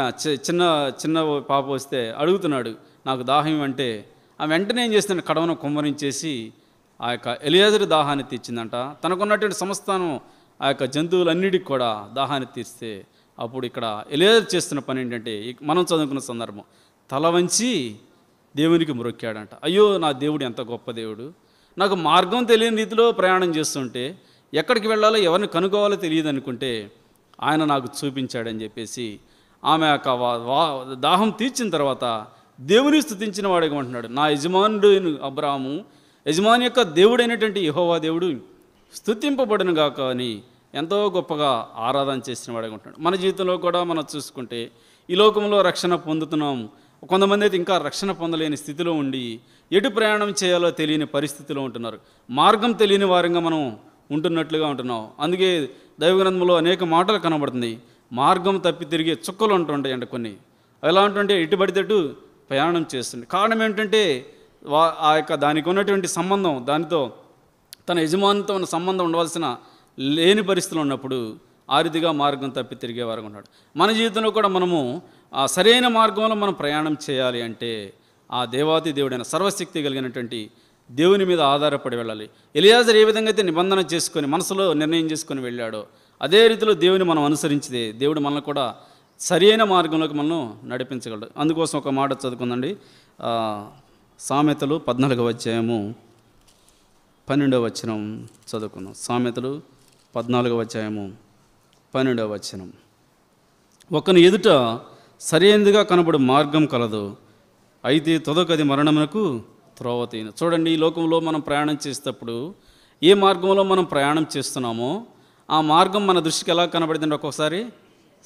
చిన్న చిన్న పాప వస్తే అడుగుతున్నాడు నాకు దాహం అంటే ఆమె వెంటనే ఏం చేస్తుంది కడవను కుమ్మరించేసి ఆ యొక్క ఎలియాజర్ దాహాన్ని తీర్చిందంట తనకున్నటువంటి సంస్థానం ఆ యొక్క జంతువులన్నిటికి కూడా దాహాన్ని తీర్స్తే అప్పుడు ఇక్కడ ఎలేర్ చేస్తున్న పని ఏంటంటే మనం చదువుకున్న సందర్భం తల వంచి దేవునికి మొరొక్కాడంట అయ్యో నా దేవుడు ఎంత గొప్ప దేవుడు నాకు మార్గం తెలియని రీతిలో ప్రయాణం చేస్తుంటే ఎక్కడికి వెళ్ళాలో ఎవరిని కనుక్కోవాలో తెలియదు అనుకుంటే ఆయన నాకు చూపించాడని చెప్పేసి ఆమె యొక్క దాహం తీర్చిన తర్వాత దేవుని స్థుతించిన వాడిగా అంటున్నాడు నా యజమానుడు అబ్రాహము యజమాని యొక్క దేవుడైనటువంటి యహోవా దేవుడు స్థుతింపబడును గాక అని ఎంతో గొప్పగా ఆరాధన చేసిన వాడే ఉంటున్నాడు మన జీవితంలో కూడా మనం చూసుకుంటే ఈ లోకంలో రక్షణ పొందుతున్నాం కొంతమంది అయితే ఇంకా రక్షణ పొందలేని స్థితిలో ఉండి ఎటు ప్రయాణం చేయాలో తెలియని పరిస్థితిలో ఉంటున్నారు మార్గం తెలియని వారంగా మనం ఉంటున్నట్లుగా ఉంటున్నాం అందుకే దైవగ్రంథంలో అనేక మాటలు కనబడుతుంది మార్గం తప్పి తిరిగే చుక్కలు ఉంటుంటాయి అంటే కొన్ని ఎలా ఉంటుంటే ఎటు పడితేటు ప్రయాణం చేస్తుంది కారణం ఏంటంటే ఆ యొక్క దానికి ఉన్నటువంటి సంబంధం దానితో తన యజమానితో ఉన్న సంబంధం ఉండవలసిన లేని పరిస్థితులు ఉన్నప్పుడు రీతిగా మార్గం తప్పి తిరిగే వారంగా ఉన్నాడు మన జీవితంలో కూడా మనము ఆ సరైన మార్గంలో మనం ప్రయాణం చేయాలి అంటే ఆ దేవాతి దేవుడైన సర్వశక్తి కలిగినటువంటి దేవుని మీద ఆధారపడి వెళ్ళాలి ఎలియాజర్ ఏ విధంగా అయితే నిబంధన చేసుకొని మనసులో నిర్ణయం చేసుకొని వెళ్ళాడో అదే రీతిలో దేవుని మనం అనుసరించితే దేవుడు మనల్ని కూడా సరైన మార్గంలోకి మనం నడిపించగలడు అందుకోసం ఒక మాట చదువుకుందండి సామెతలు పద్నాలుగవ అధ్యాయము పన్నెండవ వచ్చినం చదువుకున్నాం సామెతలు పద్నాలుగవ అధ్యాయము పన్నెండవ వచనం ఒకని ఎదుట సరైనదిగా కనబడు మార్గం కలదు అయితే తొదకది మరణమునకు త్రోవ తీయను చూడండి ఈ లోకంలో మనం ప్రయాణం చేసేటప్పుడు ఏ మార్గంలో మనం ప్రయాణం చేస్తున్నామో ఆ మార్గం మన దృష్టికి ఎలా కనబడిందంటే ఒక్కొక్కసారి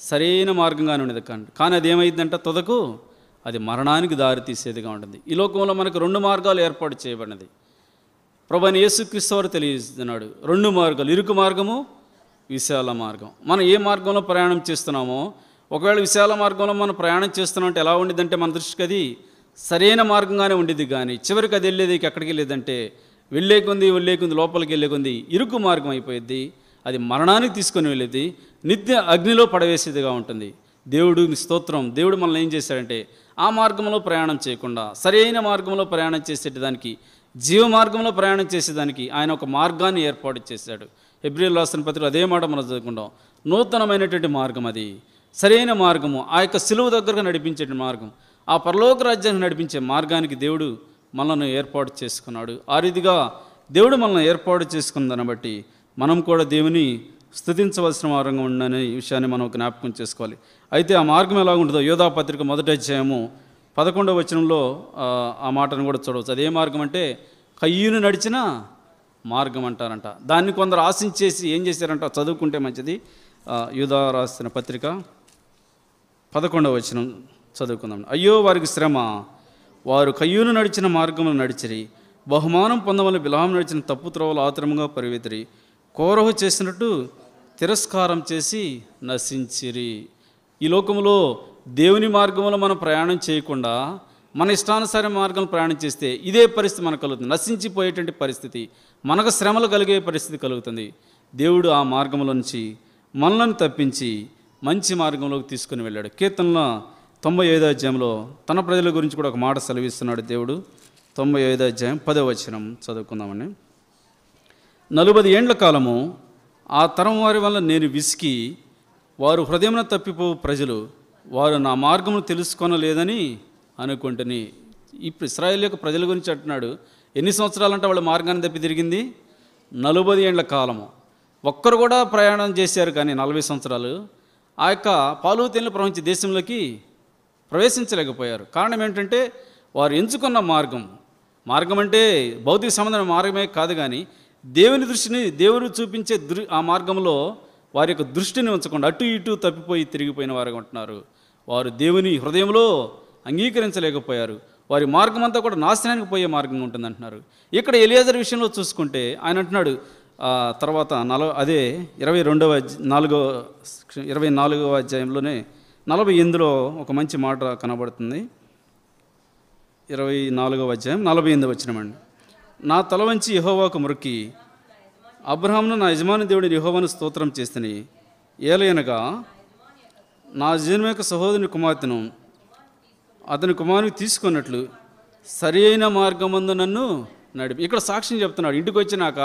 సరైన మార్గంగానే ఉండేది కానీ కానీ అది ఏమైందంటే తొదకు అది మరణానికి దారి తీసేదిగా ఉంటుంది ఈ లోకంలో మనకు రెండు మార్గాలు ఏర్పాటు చేయబడినది ప్రభు వారు తెలియజేస్తున్నాడు రెండు మార్గాలు ఇరుకు మార్గము విశాల మార్గం మనం ఏ మార్గంలో ప్రయాణం చేస్తున్నామో ఒకవేళ విశాల మార్గంలో మనం ప్రయాణం చేస్తున్నామంటే ఎలా ఉండేదంటే మన దృష్టికి అది సరైన మార్గంగానే ఉండేది కానీ చివరికి అది వెళ్ళేది ఎక్కడికి వెళ్ళేదంటే వెళ్ళే కొంది వెళ్ళే కొంది లోపలికి వెళ్ళే కొంది ఇరుకు మార్గం అయిపోయింది అది మరణానికి తీసుకొని వెళ్ళేది నిత్య అగ్నిలో పడవేసేదిగా ఉంటుంది దేవుడు స్తోత్రం దేవుడు మనల్ని ఏం చేశాడంటే ఆ మార్గంలో ప్రయాణం చేయకుండా సరైన మార్గంలో ప్రయాణం చేసేటి దానికి జీవ మార్గంలో ప్రయాణం చేసేదానికి ఆయన ఒక మార్గాన్ని ఏర్పాటు చేశాడు ఎబ్రిల్ రాసిన పత్రిక అదే మాట మనం చదువుకుంటాం నూతనమైనటువంటి మార్గం అది సరైన మార్గము ఆ యొక్క సిలువు దగ్గరకు నడిపించే మార్గం ఆ పరలోక రాజ్యాన్ని నడిపించే మార్గానికి దేవుడు మనల్ని ఏర్పాటు చేసుకున్నాడు ఆ రీతిగా దేవుడు మనల్ని ఏర్పాటు చేసుకుందని బట్టి మనం కూడా దేవుని స్థుతించవలసిన మార్గం ఉండనే విషయాన్ని మనం జ్ఞాపకం చేసుకోవాలి అయితే ఆ మార్గం ఎలా ఉంటుందో యోధా పత్రిక మొదటి అధ్యాయము పదకొండవ వచనంలో ఆ మాటను కూడా చూడవచ్చు అదే మార్గం అంటే కయ్యూను నడిచిన మార్గం అంటారంట దాన్ని కొందరు ఆశించేసి ఏం చేశారంట చదువుకుంటే మంచిది యూదా రాసిన పత్రిక పదకొండవ వచనం చదువుకుందాం అయ్యో వారికి శ్రమ వారు కయ్యూను నడిచిన మార్గంలో నడిచిరి బహుమానం పొందమని బిలాం నడిచిన తప్పు త్రోవలు ఆత్రముగా పరివెతిరి కోరహు చేసినట్టు తిరస్కారం చేసి నశించిరి ఈ లోకంలో దేవుని మార్గంలో మనం ప్రయాణం చేయకుండా మన ఇష్టానుసార మార్గం ప్రయాణం చేస్తే ఇదే పరిస్థితి మనకు కలుగుతుంది నశించిపోయేటువంటి పరిస్థితి మనకు శ్రమలు కలిగే పరిస్థితి కలుగుతుంది దేవుడు ఆ మార్గంలో నుంచి మనలను తప్పించి మంచి మార్గంలోకి తీసుకుని వెళ్ళాడు కీర్తనల తొంభై ఐదో అధ్యాయంలో తన ప్రజల గురించి కూడా ఒక మాట సెలవిస్తున్నాడు దేవుడు తొంభై ఐదో అధ్యాయం పదో వచనం చదువుకుందామని నలభై ఏండ్ల కాలము ఆ తరం వారి వల్ల నేను విసికి వారు హృదయంలో తప్పిపోవు ప్రజలు వారు నా మార్గమును తెలుసుకొనలేదని అనుకుంటుని ఇప్పుడు ఇస్రాయేల్ యొక్క ప్రజల గురించి అంటున్నాడు ఎన్ని సంవత్సరాలంటే వాళ్ళ మార్గాన్ని తప్పి తిరిగింది నలభై ఏండ్ల కాలము ఒక్కరు కూడా ప్రయాణం చేశారు కానీ నలభై సంవత్సరాలు ఆ యొక్క పాలుతేన్లు ప్రవహించే దేశంలోకి ప్రవేశించలేకపోయారు కారణం ఏంటంటే వారు ఎంచుకున్న మార్గం మార్గం అంటే భౌతిక సంబంధమైన మార్గమే కాదు కానీ దేవుని దృష్టిని దేవుడు చూపించే దృ ఆ మార్గంలో వారి యొక్క దృష్టిని ఉంచకుండా అటు ఇటు తప్పిపోయి తిరిగిపోయిన వారు అంటున్నారు వారు దేవుని హృదయంలో అంగీకరించలేకపోయారు వారి మార్గం అంతా కూడా నాశనానికి పోయే మార్గం ఉంటుంది అంటున్నారు ఇక్కడ ఎలియాజర్ విషయంలో చూసుకుంటే ఆయన అంటున్నాడు తర్వాత నల అదే ఇరవై రెండవ నాలుగో ఇరవై నాలుగవ అధ్యాయంలోనే నలభై ఎనిమిదిలో ఒక మంచి మాట కనబడుతుంది ఇరవై నాలుగవ అధ్యాయం నలభై ఎనిమిది వచ్చినామండి నా తల వంచి యహోవాకు మురికి అబ్రహాంను నా యజమాని దేవుడి యహోవాను స్తోత్రం చేసిన ఏలయనగా నా జీవనం యొక్క సహోదరుని కుమార్తెను అతని కుమారుని తీసుకున్నట్లు సరి అయిన మార్గమందు నన్ను నడిపి ఇక్కడ సాక్ష్యం చెప్తున్నాడు ఇంటికి వచ్చినాక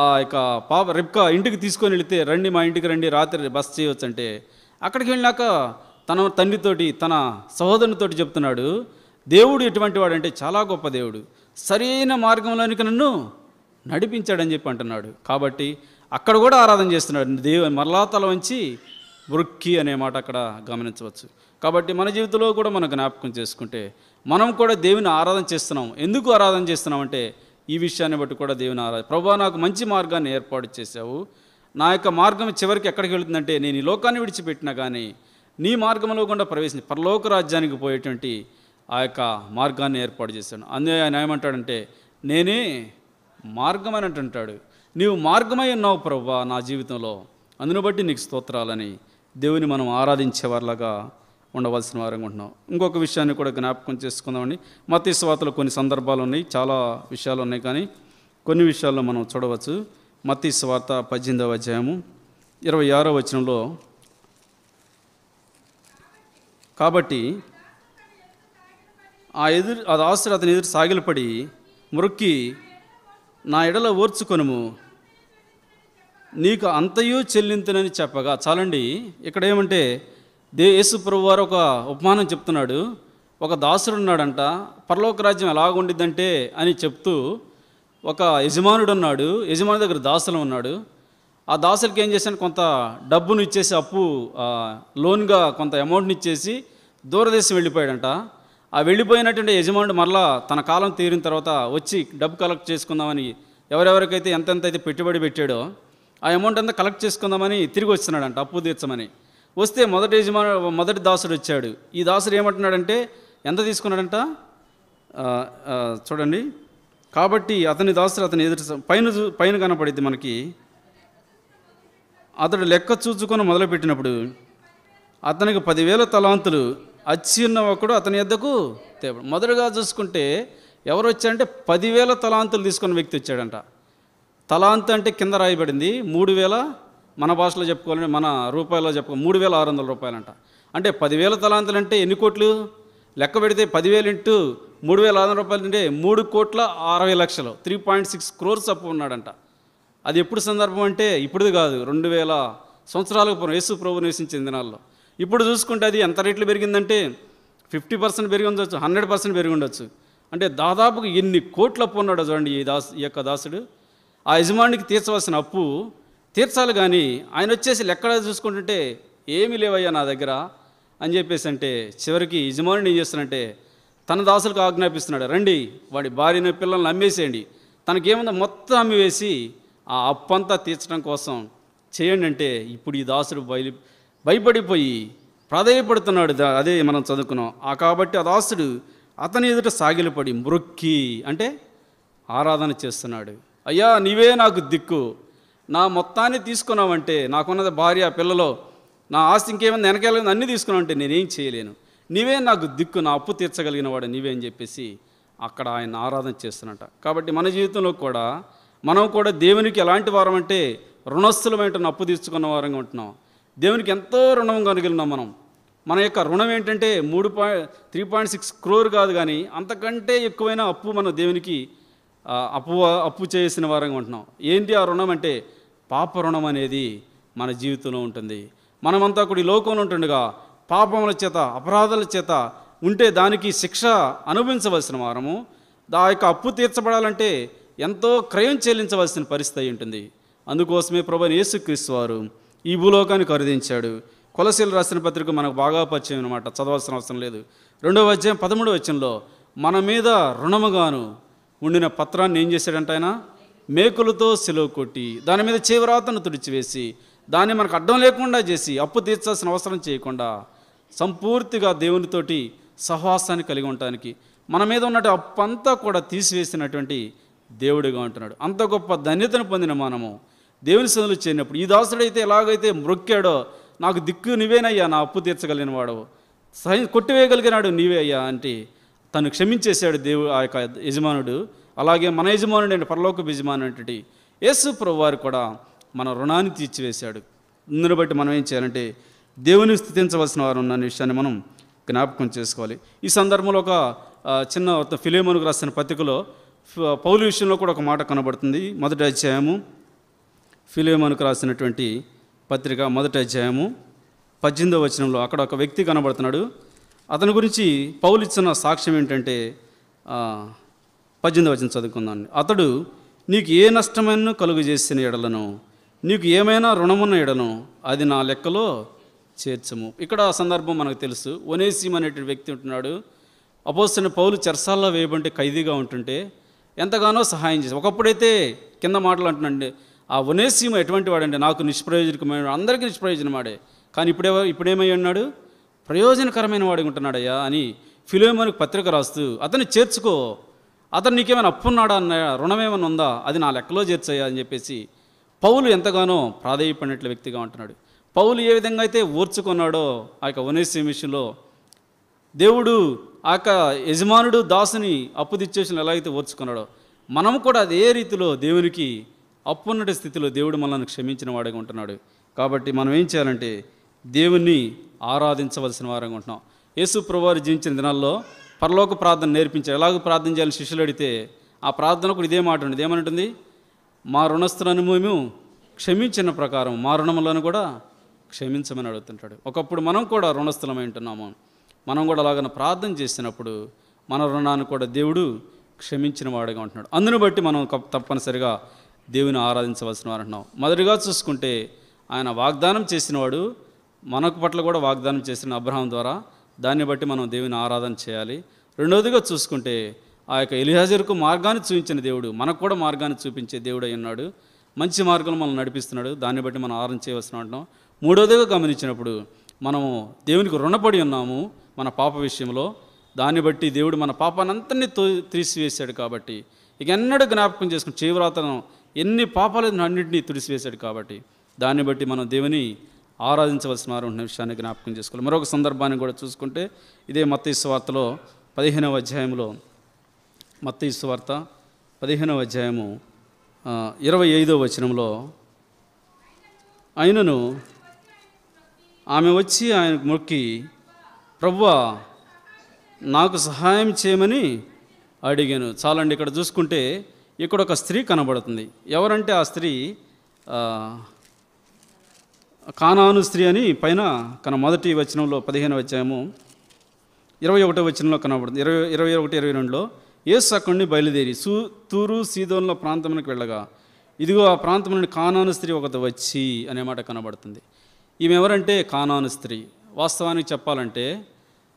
ఆ యొక్క పాప రెప్కా ఇంటికి తీసుకొని వెళితే రండి మా ఇంటికి రండి రాత్రి బస్ చేయవచ్చు అంటే అక్కడికి వెళ్ళినాక తన తండ్రితోటి తన సహోదరునితోటి చెప్తున్నాడు దేవుడు ఎటువంటి వాడంటే చాలా గొప్ప దేవుడు సరైన మార్గంలోనికి నన్ను నడిపించాడని చెప్పి అంటున్నాడు కాబట్టి అక్కడ కూడా ఆరాధన చేస్తున్నాడు దేవు మరలా తల వంచి వృక్కి అనే మాట అక్కడ గమనించవచ్చు కాబట్టి మన జీవితంలో కూడా మనం జ్ఞాపకం చేసుకుంటే మనం కూడా దేవుని ఆరాధన చేస్తున్నాం ఎందుకు ఆరాధన చేస్తున్నాం అంటే ఈ విషయాన్ని బట్టి కూడా దేవుని ఆరాధన ప్రభు నాకు మంచి మార్గాన్ని ఏర్పాటు చేశావు నా యొక్క మార్గం చివరికి ఎక్కడికి వెళుతుందంటే నేను ఈ లోకాన్ని విడిచిపెట్టినా కానీ నీ మార్గంలో కూడా ప్రవేశించి పరలోక రాజ్యానికి పోయేటువంటి ఆ యొక్క మార్గాన్ని ఏర్పాటు చేశాను అందు ఆయన ఏమంటాడంటే నేనే అని అంటుంటాడు నీవు మార్గమై ఉన్నావు ప్రవ్వా నా జీవితంలో అందును బట్టి నీకు స్తోత్రాలని దేవుని మనం ఆరాధించేవారిలాగా ఉండవలసిన వారంగా ఉంటున్నాం ఇంకొక విషయాన్ని కూడా జ్ఞాపకం చేసుకుందామండి స్వాతలు కొన్ని సందర్భాలు ఉన్నాయి చాలా విషయాలు ఉన్నాయి కానీ కొన్ని విషయాల్లో మనం చూడవచ్చు స్వార్త పద్దెనిమిదవ అధ్యాయము ఇరవై ఆరో వచనంలో కాబట్టి ఆ ఎదురు అది ఆస్తులు అతని ఎదురు సాగిలపడి మురుక్కి నా ఎడల ఓర్చుకొనుము నీకు అంతయు చెల్లింతునని చెప్పగా చాలండి ఇక్కడ ఏమంటే దే యేసు ప్రభు వారు ఒక ఉపమానం చెప్తున్నాడు ఒక దాసుడు ఉన్నాడంట పరలోక రాజ్యం ఎలాగుండిద్దంటే అని చెప్తూ ఒక యజమానుడు ఉన్నాడు యజమాని దగ్గర దాసులు ఉన్నాడు ఆ దాసులకి ఏం చేశాను కొంత డబ్బును ఇచ్చేసి అప్పు లోన్గా కొంత అమౌంట్ని ఇచ్చేసి దూరదేశం వెళ్ళిపోయాడంట ఆ వెళ్ళిపోయినటువంటి యజమానుడు మరలా తన కాలం తీరిన తర్వాత వచ్చి డబ్బు కలెక్ట్ చేసుకుందామని ఎవరెవరికైతే ఎంతెంత అయితే పెట్టుబడి పెట్టాడో ఆ అమౌంట్ అంతా కలెక్ట్ చేసుకుందామని తిరిగి వస్తున్నాడంట అప్పు తీర్చమని వస్తే మొదటి యజమాను మొదటి దాసుడు వచ్చాడు ఈ దాసుడు ఏమంటున్నాడంటే ఎంత తీసుకున్నాడంట చూడండి కాబట్టి అతని దాసుడు అతని ఎదురు పైన పైన కనపడిద్ది మనకి అతడు లెక్క చూచుకొని మొదలుపెట్టినప్పుడు అతనికి పదివేల తలాంతులు అచ్చి ఉన్న ఒకడు అతని ఎద్దకు తేపడు మొదటగా చూసుకుంటే ఎవరు వచ్చారంటే పదివేల తలాంతులు తీసుకున్న వ్యక్తి వచ్చాడంట తలాంత అంటే కింద రాయబడింది మూడు వేల మన భాషలో చెప్పుకోవాలని మన రూపాయల్లో చెప్పుకో మూడు వేల ఆరు వందల రూపాయలంట అంటే పదివేల తలాంతులు అంటే ఎన్ని కోట్లు లెక్క పెడితే పదివేలు ఇంటూ మూడు వేల ఆరు వందల రూపాయలు అంటే మూడు కోట్ల అరవై లక్షలు త్రీ పాయింట్ సిక్స్ క్రోర్స్ అప్పు ఉన్నాడంట అది ఎప్పుడు సందర్భం అంటే ఇప్పుడుది కాదు రెండు వేల సంవత్సరాలకు పూర్వం యేసు ప్రభు నివసించిన దినాల్లో ఇప్పుడు చూసుకుంటే అది ఎంత రేట్లు పెరిగిందంటే ఫిఫ్టీ పర్సెంట్ పెరిగి ఉండొచ్చు హండ్రెడ్ పర్సెంట్ పెరిగి ఉండొచ్చు అంటే దాదాపుగా ఎన్ని కోట్ల అప్పు ఉన్నాడు చూడండి ఈ దాస్ ఈ యొక్క దాసుడు ఆ యజమానికి తీర్చవలసిన అప్పు తీర్చాలి కానీ ఆయన వచ్చేసి లెక్కడ చూసుకుంటుంటే ఏమీ లేవయ్యా నా దగ్గర అని చెప్పేసి అంటే చివరికి యజమానుడు ఏం చేస్తానంటే తన దాసులకు ఆజ్ఞాపిస్తున్నాడు రండి వాడి భార్యను పిల్లల్ని అమ్మేసేయండి తనకేముందో మొత్తం అమ్మివేసి ఆ అప్పంతా తీర్చడం కోసం చేయండి అంటే ఇప్పుడు ఈ దాసుడు బయలు భయపడిపోయి ప్రాధాయపడుతున్నాడు అదే మనం చదువుకున్నాం ఆ కాబట్టి ఆ దాసుడు అతని ఎదుట సాగిలపడి మృక్కి అంటే ఆరాధన చేస్తున్నాడు అయ్యా నీవే నాకు దిక్కు నా మొత్తాన్ని తీసుకున్నావంటే నాకున్నది భార్య పిల్లలు నా ఆస్తి ఇంకేమైనా వెనకాలని అన్నీ తీసుకున్నావంటే నేనేం చేయలేను నీవే నాకు దిక్కు నా అప్పు తీర్చగలిగిన వాడు నీవే అని చెప్పేసి అక్కడ ఆయన ఆరాధన చేస్తున్నట కాబట్టి మన జీవితంలో కూడా మనం కూడా దేవునికి ఎలాంటి వారం అంటే రుణస్థులమైన అప్పు తీర్చుకున్న వారంగా ఉంటున్నాం దేవునికి ఎంతో రుణం కలిగినాం మనం మన యొక్క రుణం ఏంటంటే మూడు point three point six crore కాదు కానీ అంతకంటే ఎక్కువైన అప్పు మన దేవునికి అప్పు అప్పు చేసిన వారంగా ఉంటున్నాం ఏంటి ఆ రుణం అంటే పాప రుణం అనేది మన జీవితంలో ఉంటుంది మనమంతా కూడా ఈ లోకంలో ఉంటుండగా పాపముల చేత అపరాధాల చేత ఉంటే దానికి శిక్ష అనుభవించవలసిన వారము ఆ యొక్క అప్పు తీర్చబడాలంటే ఎంతో క్రయం చెల్లించవలసిన పరిస్థితి ఉంటుంది అందుకోసమే ప్రభు యేసుక్రీస్తు వారు ఈ భూలోకానికి కరుదించాడు కులశీల రాసిన పత్రిక మనకు బాగా పరిచయం అనమాట చదవాల్సిన అవసరం లేదు రెండవ అధ్యాయం పదమూడు వచ్చంలో మన మీద రుణముగాను ఉండిన పత్రాన్ని ఏం చేశాడంట ఆయన మేకులతో సెలవు కొట్టి దాని మీద చేవరాతను తుడిచివేసి దాన్ని మనకు అడ్డం లేకుండా చేసి అప్పు తీర్చాల్సిన అవసరం చేయకుండా సంపూర్తిగా దేవునితోటి సహవాసాన్ని కలిగి ఉండటానికి మన మీద ఉన్నటువంటి అప్పంతా కూడా తీసివేసినటువంటి దేవుడిగా ఉంటున్నాడు అంత గొప్ప ధన్యతను పొందిన మనము దేవుని సందులో చేరినప్పుడు ఈ దాసుడైతే ఎలాగైతే మొక్కాడో నాకు దిక్కు నువ్వేనయ్యా నా అప్పు తీర్చగలిగిన వాడు సహ కొట్టివేయగలిగినాడు నీవే అయ్యా అంటే తను క్షమించేశాడు దేవు ఆ యొక్క యజమానుడు అలాగే మన యజమానుడు అంటే పరలోక యజమానుడి యేసు ప్రభు వారు కూడా మన రుణాన్ని తీర్చివేశాడు ఇందును బట్టి మనం ఏం చేయాలంటే దేవుని స్థుతించవలసిన వారు ఉన్న విషయాన్ని మనం జ్ఞాపకం చేసుకోవాలి ఈ సందర్భంలో ఒక చిన్న ఫిలేమనుకు రాసిన పత్రికలో పౌలు విషయంలో కూడా ఒక మాట కనబడుతుంది మొదటి అధ్యాయము ఫిలియమనుకు రాసినటువంటి పత్రిక మొదటి అధ్యాయము పద్దెనిమిదవ వచనంలో అక్కడ ఒక వ్యక్తి కనబడుతున్నాడు అతని గురించి పౌలు ఇచ్చిన సాక్ష్యం ఏంటంటే పద్దెనిమిది వచనం చదువుకుందాన్ని అతడు నీకు ఏ నష్టమైన కలుగు చేసిన ఎడలను నీకు ఏమైనా రుణమున్న ఎడను అది నా లెక్కలో చేర్చము ఇక్కడ ఆ సందర్భం మనకు తెలుసు ఒనేసిం అనేటువంటి వ్యక్తి ఉంటున్నాడు అపోసిన పౌలు చెరసాల్లో వేయబడి ఖైదీగా ఉంటుంటే ఎంతగానో సహాయం చేసి ఒకప్పుడైతే కింద మాటలు అంటున్నాండి ఆ ఒనేసీమ ఎటువంటి వాడండి నాకు నిష్ప్రయోజనమైన అందరికీ నిష్ప్రయోజనం వాడే కానీ ఇప్పుడే ఇప్పుడేమై ఉన్నాడు ప్రయోజనకరమైన వాడి ఉంటున్నాడయ్యా అని ఫిలోమోనికి పత్రిక రాస్తూ అతన్ని చేర్చుకో అతను నీకేమైనా అప్పున్నాడా అన్న రుణమేమైనా ఉందా అది నా లెక్కలో చేర్చయ్యా అని చెప్పేసి పౌలు ఎంతగానో ప్రాధాయపడినట్లు వ్యక్తిగా ఉంటున్నాడు పౌలు ఏ విధంగా అయితే ఓర్చుకున్నాడో ఆ యొక్క ఒనేసి విషయంలో దేవుడు ఆ యొక్క యజమానుడు దాసుని అప్పు తెచ్చేసిన ఎలా అయితే ఓర్చుకున్నాడో మనం కూడా అదే రీతిలో దేవునికి అప్పున్నటి స్థితిలో దేవుడు మనల్ని క్షమించిన వాడిగా ఉంటున్నాడు కాబట్టి మనం ఏం చేయాలంటే దేవుణ్ణి ఆరాధించవలసిన వారంగా ఉంటున్నాం యేసు ప్రభువారు జీవించిన దినాల్లో పరలోక ప్రార్థన నేర్పించారు ఎలాగో ప్రార్థన చేయాలని శిష్యులు అడిగితే ఆ ప్రార్థనకు ఇదే మాట ఉంది ఏమని ఉంటుంది మా రుణస్థులను మేము క్షమించిన ప్రకారం మా రుణములను కూడా క్షమించమని అడుగుతుంటాడు ఒకప్పుడు మనం కూడా రుణస్థలమై ఉంటున్నాము మనం కూడా అలాగన ప్రార్థన చేసినప్పుడు మన రుణాన్ని కూడా దేవుడు క్షమించిన వాడుగా ఉంటున్నాడు అందును బట్టి మనం తప్పనిసరిగా దేవుని ఆరాధించవలసిన వారు అంటున్నాం మొదటిగా చూసుకుంటే ఆయన వాగ్దానం చేసినవాడు మనకు పట్ల కూడా వాగ్దానం చేసిన అబ్రహం ద్వారా దాన్ని బట్టి మనం దేవుని ఆరాధన చేయాలి రెండవదిగా చూసుకుంటే ఆ యొక్క ఎలిహాజర్కు మార్గాన్ని చూపించిన దేవుడు మనకు కూడా మార్గాన్ని చూపించే దేవుడు ఉన్నాడు మంచి మార్గంలో మనం నడిపిస్తున్నాడు దాన్ని బట్టి మనం ఆరాధన చేయవలసిన అంటున్నాం మూడవదిగా గమనించినప్పుడు మనము దేవునికి రుణపడి ఉన్నాము మన పాప విషయంలో దాన్ని బట్టి దేవుడు మన పాపానంతని తీసివేశాడు కాబట్టి ఇక ఎన్నడూ జ్ఞాపకం చేసుకుని చేవ్రాతను ఎన్ని పాపాలను అన్నింటినీ తుడిసివేశాడు కాబట్టి దాన్ని బట్టి మనం దేవుని ఆరాధించవలసిన వారు ఉన్న విషయాన్ని జ్ఞాపకం చేసుకోవాలి మరొక సందర్భాన్ని కూడా చూసుకుంటే ఇదే మత్తయ్య వార్తలో పదిహేనవ అధ్యాయంలో మత్తయ్య వార్త పదిహేనవ అధ్యాయము ఇరవై ఐదవ వచనంలో ఆయనను ఆమె వచ్చి ఆయన మొక్కి ప్రవ్వా నాకు సహాయం చేయమని అడిగాను చాలండి ఇక్కడ చూసుకుంటే ఇక్కడ ఒక స్త్రీ కనబడుతుంది ఎవరంటే ఆ స్త్రీ కానాను స్త్రీ అని పైన కన మొదటి వచనంలో పదిహేను వచ్చాము ఇరవై ఒకటో వచనంలో కనబడుతుంది ఇరవై ఇరవై ఒకటి ఇరవై రెండులో ఏసు అక్కడిని బయలుదేరి సూ తూరు సీదోన్ల ప్రాంతంలోకి వెళ్ళగా ఇదిగో ఆ ప్రాంతం నుండి కానాను స్త్రీ ఒకటి వచ్చి అనే మాట కనబడుతుంది ఈమె ఎవరంటే కానాను స్త్రీ వాస్తవానికి చెప్పాలంటే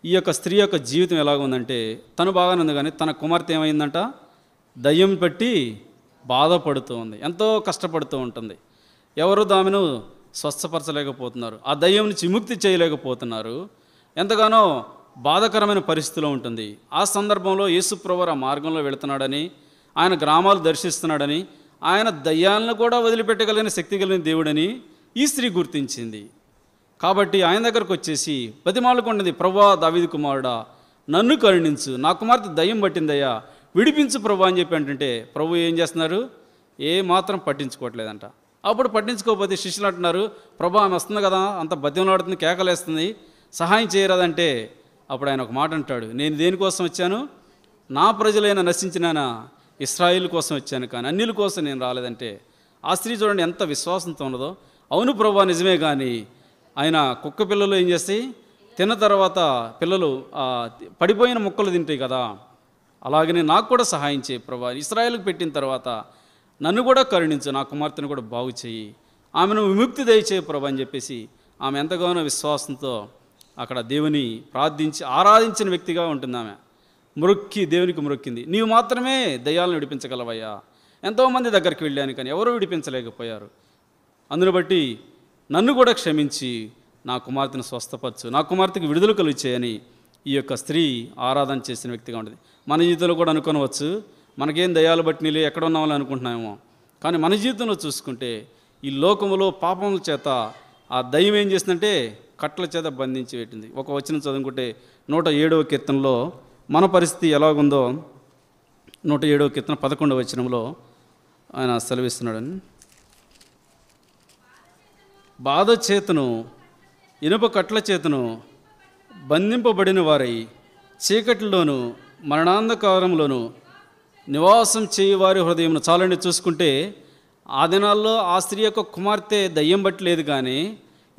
ఈ యొక్క స్త్రీ యొక్క జీవితం ఎలాగుందంటే తను బాగానే ఉంది కానీ తన కుమార్తె ఏమైందంట దయ్యం పెట్టి బాధపడుతూ ఉంది ఎంతో కష్టపడుతూ ఉంటుంది ఎవరు దామెను స్వస్థపరచలేకపోతున్నారు ఆ దయ్యం నుంచి విముక్తి చేయలేకపోతున్నారు ఎంతగానో బాధకరమైన పరిస్థితిలో ఉంటుంది ఆ సందర్భంలో యేసుప్రవర మార్గంలో వెళుతున్నాడని ఆయన గ్రామాలు దర్శిస్తున్నాడని ఆయన దయ్యాలను కూడా వదిలిపెట్టగలిగిన శక్తి కలిగిన దేవుడని ఈ స్త్రీ గుర్తించింది కాబట్టి ఆయన దగ్గరకు వచ్చేసి బతిమాలకొండది ప్రభా దావిది కుమారుడా నన్ను కరుణించు నా కుమార్తె దయ్యం పట్టిందయ్యా విడిపించు ప్రభు అని చెప్పి అంటుంటే ప్రభు ఏం చేస్తున్నారు ఏ మాత్రం పట్టించుకోవట్లేదంట అప్పుడు పట్టించుకోకపోతే శిష్యులు అంటున్నారు ప్రభు ఆమె వస్తుంది కదా అంత ఆడుతుంది కేకలేస్తుంది సహాయం చేయరాదంటే అప్పుడు ఆయన ఒక మాట అంటాడు నేను దేనికోసం వచ్చాను నా ప్రజలైన నశించినానా ఇస్రాయిల్ కోసం వచ్చాను కానీ అన్నిల కోసం నేను రాలేదంటే ఆ స్త్రీ చూడండి ఎంత విశ్వాసంతో ఉన్నదో అవును ప్రభా నిజమే కానీ ఆయన కుక్క పిల్లలు ఏం చేస్తాయి తిన్న తర్వాత పిల్లలు పడిపోయిన ముక్కలు తింటాయి కదా అలాగనే నాకు కూడా సహాయం చేయి ప్రభా ఇస్రాయల్కి పెట్టిన తర్వాత నన్ను కూడా కరుణించు నా కుమార్తెను కూడా బాగు చేయి ఆమెను విముక్తి దయచేయి ప్రభా అని చెప్పేసి ఆమె ఎంతగానో విశ్వాసంతో అక్కడ దేవుని ప్రార్థించి ఆరాధించిన వ్యక్తిగా ఉంటుంది ఆమె మొక్కి దేవునికి మొక్కింది నీవు మాత్రమే దయ్యాలను విడిపించగలవయ్యా ఎంతోమంది దగ్గరికి వెళ్ళాను కానీ ఎవరూ విడిపించలేకపోయారు అందును బట్టి నన్ను కూడా క్షమించి నా కుమార్తెను స్వస్థపరచు నా కుమార్తెకి విడుదల చేయని ఈ యొక్క స్త్రీ ఆరాధన చేసిన వ్యక్తిగా ఉండేది మన జీవితంలో కూడా అనుకోనవచ్చు మనకేం దయాలు బట్టినీళ్ళు ఎక్కడ ఉన్నామని అనుకుంటున్నామేమో కానీ మన జీవితంలో చూసుకుంటే ఈ లోకములో పాపముల చేత ఆ దయ్యం ఏం చేసిందంటే కట్టల చేత బంధించి పెట్టింది ఒక వచనం చదువుకుంటే నూట ఏడవ కీర్తనలో మన పరిస్థితి ఎలాగుందో నూట ఏడవ కీర్తన పదకొండవ వచనంలో ఆయన సెలవిస్తున్నాడని బాధ చేతను ఇనుప కట్ల చేతను బంధింపబడిన వారై చీకటిలోను మరణాంధకారంలోనూ నివాసం వారి హృదయం చాలని చూసుకుంటే ఆ దినాల్లో ఆ స్త్రీ యొక్క కుమార్తె దయ్యం బట్టలేదు కానీ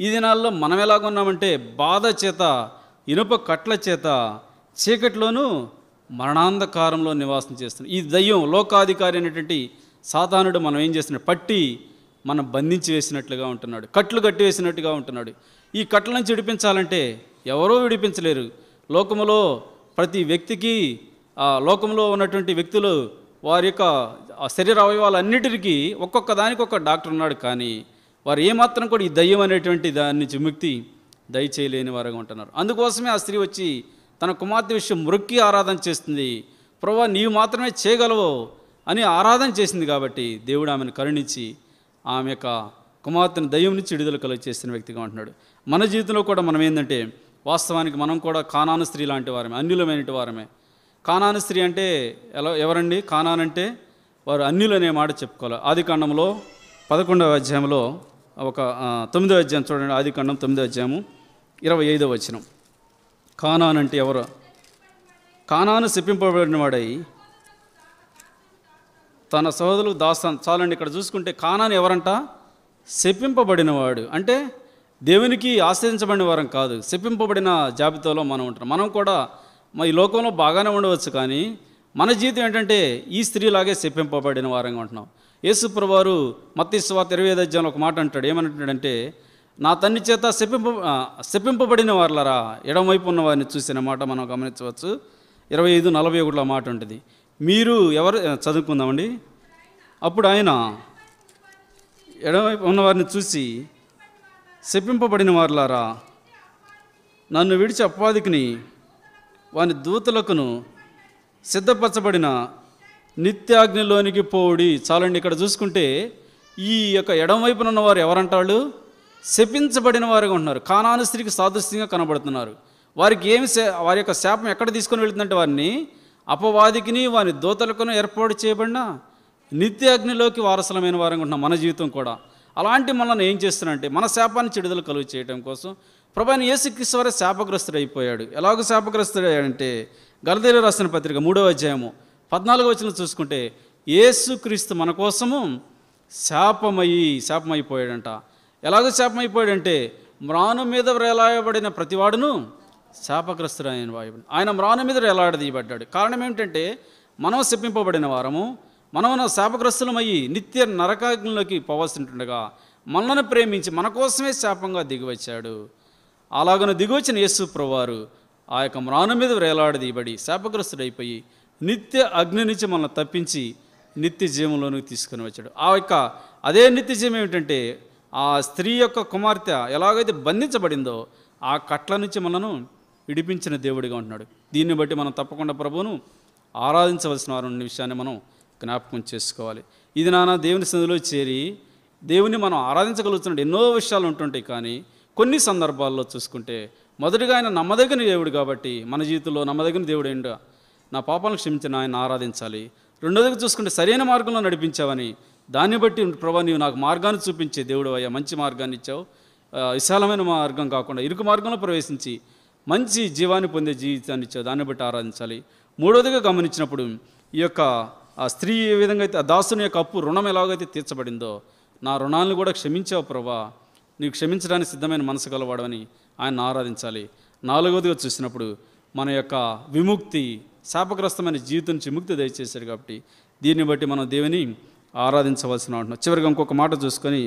ఈ దినాల్లో మనం ఎలాగొన్నామంటే బాధ చేత ఇనుప కట్ల చేత చీకటిలోను మరణాంధకారంలో నివాసం చేస్తున్నాం ఈ దయ్యం లోకాధికారి అనేటువంటి సాతానుడు మనం ఏం చేస్తున్నాడు పట్టి మనం బంధించి వేసినట్లుగా ఉంటున్నాడు కట్లు కట్టి వేసినట్టుగా ఉంటున్నాడు ఈ కట్ల నుంచి విడిపించాలంటే ఎవరూ విడిపించలేరు లోకములో ప్రతి వ్యక్తికి ఆ లోకంలో ఉన్నటువంటి వ్యక్తులు వారి యొక్క శరీర అవయవాలన్నిటికీ ఒక్కొక్క దానికి ఒక డాక్టర్ ఉన్నాడు కానీ వారు ఏమాత్రం కూడా ఈ దయ్యం అనేటువంటి దాన్ని నుంచి దయచేయలేని వారుగా ఉంటున్నారు అందుకోసమే ఆ స్త్రీ వచ్చి తన కుమార్తె విషయం మురుక్కి ఆరాధన చేస్తుంది ప్రభా నీవు మాత్రమే చేయగలవు అని ఆరాధన చేసింది కాబట్టి దేవుడు ఆమెను కరుణించి ఆమె యొక్క కుమార్తెను దయ్యం నుంచి విడుదల కలుగు చేసిన వ్యక్తిగా ఉంటున్నాడు మన జీవితంలో కూడా మనం ఏంటంటే వాస్తవానికి మనం కూడా కానాను స్త్రీ లాంటి వారమే అన్యులమైనటి వారమే కానాను స్త్రీ అంటే ఎలా ఎవరండి కానానంటే వారు అన్యులనే మాట చెప్పుకోవాలి ఆది కాండంలో పదకొండవ అధ్యాయంలో ఒక తొమ్మిదవ అధ్యాయం చూడండి ఆది కాండం తొమ్మిదవ అధ్యాయము ఇరవై ఐదవ వచనం కానాన్ అంటే ఎవరు కానాను శప్పింపబడినవాడై తన సోదరులు దాస్తాను చాలండి ఇక్కడ చూసుకుంటే కానాన్ ఎవరంట శప్పింపబడినవాడు అంటే దేవునికి ఆశ్రయించబడిన వారం కాదు శప్పింపబడిన జాబితాలో మనం ఉంటాం మనం కూడా మా ఈ లోకంలో బాగానే ఉండవచ్చు కానీ మన జీవితం ఏంటంటే ఈ స్త్రీలాగే శప్పింపబడిన వారంగా ఉంటున్నాం యేసుప్రభు వారు మత్స్వాత ఇరవై ఐదు ఒక మాట అంటాడు ఏమంటాడంటే నా తన్ని చేత శప్పింప శప్పింపబడిన వారులరా ఎడమవైపు ఉన్న వారిని చూసిన మాట మనం గమనించవచ్చు ఇరవై ఐదు నలభై ఒకటిలో మాట ఉంటుంది మీరు ఎవరు చదువుకుందామండి అప్పుడు ఆయన ఎడమవైపు ఉన్నవారిని చూసి శపింపబడిన వారులారా నన్ను విడిచి అపవాదికిని వాని దూతలకును సిద్ధపరచబడిన నిత్యాగ్నిలోనికి పోడి చాలండి ఇక్కడ చూసుకుంటే ఈ యొక్క ఎడమవైపున ఉన్నవారు ఎవరంటాళ్ళు శపించబడిన వారుగా ఉంటున్నారు కానాను స్త్రీకి సాదృశ్యంగా కనబడుతున్నారు వారికి ఏమి వారి యొక్క శాపం ఎక్కడ తీసుకొని వెళుతుందంటే వారిని అపవాదికిని వారి దూతలకును ఏర్పాటు చేయబడిన నిత్యాగ్నిలోకి వారసులమైన వారంగా ఉంటున్నాం మన జీవితం కూడా అలాంటి మనల్ని ఏం చేస్తున్నారంటే మన శాపాన్ని చెడుదలు కలుగు చేయడం కోసం ప్రభాని యేసుక్రీశ్వర శాపగ్రస్తుడు అయిపోయాడు ఎలాగో శాపగ్రస్తుడయ్యాడంటే అంటే గలదేలు రాసిన పత్రిక మూడవ అధ్యాయము పద్నాలుగో వచ్చిన చూసుకుంటే యేసుక్రీస్తు మన కోసము శాపమయ్యి శాపమైపోయాడంట ఎలాగో శాపమైపోయాడంటే మ్రాను మీద వ్రేలాయబడిన ప్రతివాడును శాపగ్రస్తుడు ఆయన ఆయన మ్రాను మీద వ్రేలాడదీయబడ్డాడు కారణం ఏమిటంటే మనం శప్పింపబడిన వారము మనమున శాపగ్రస్తులమయ్యి నిత్య నరకాగ్నిలోకి పోవాల్సింటుండగా మనలను ప్రేమించి మన కోసమే శాపంగా దిగివచ్చాడు అలాగను దిగివచ్చిన యేసు ప్రవారు ఆ యొక్క మ్రాను మీద వేలాడదీయబడి శాపగ్రస్తుడైపోయి నిత్య అగ్ని నుంచి మనల్ని తప్పించి నిత్య జీవంలోనికి తీసుకుని వచ్చాడు ఆ యొక్క అదే నిత్య జీవం ఏమిటంటే ఆ స్త్రీ యొక్క కుమార్తె ఎలాగైతే బంధించబడిందో ఆ కట్ల నుంచి మనను విడిపించిన దేవుడిగా ఉంటున్నాడు దీన్ని బట్టి మనం తప్పకుండా ప్రభువును ఆరాధించవలసిన వారు విషయాన్ని మనం జ్ఞాపకం చేసుకోవాలి ఇది నానా దేవుని సంధిలో చేరి దేవుని మనం ఆరాధించగలుగుతున్నాడు ఎన్నో విషయాలు ఉంటుంటాయి కానీ కొన్ని సందర్భాల్లో చూసుకుంటే మొదటిగా ఆయన నమ్మదగిన దేవుడు కాబట్టి మన జీవితంలో నమ్మదగిన దేవుడు ఏంటో నా పాపాలను క్షమించిన ఆయన ఆరాధించాలి రెండోదిగా చూసుకుంటే సరైన మార్గంలో నడిపించావని దాన్ని బట్టి ప్రభా నీవు నాకు మార్గాన్ని చూపించే దేవుడు అయ్యా మంచి మార్గాన్ని ఇచ్చావు విశాలమైన మార్గం కాకుండా ఇరుకు మార్గంలో ప్రవేశించి మంచి జీవాన్ని పొందే జీవితాన్ని ఇచ్చావు దాన్ని బట్టి ఆరాధించాలి మూడోదిగా గమనించినప్పుడు ఈ యొక్క ఆ స్త్రీ ఏ విధంగా అయితే ఆ దాసుని యొక్క అప్పు రుణం ఎలాగైతే తీర్చబడిందో నా రుణాలను కూడా క్షమించావు ప్రభా నీకు క్షమించడానికి సిద్ధమైన మనసు గలవాడని ఆయన ఆరాధించాలి నాలుగవదిగా చూసినప్పుడు మన యొక్క విముక్తి శాపగ్రస్తమైన జీవితం నుంచి ముక్తి దయచేశాడు కాబట్టి దీన్ని బట్టి మనం దేవుని ఆరాధించవలసిన ఉంటున్నాం చివరిగా ఇంకొక మాట చూసుకొని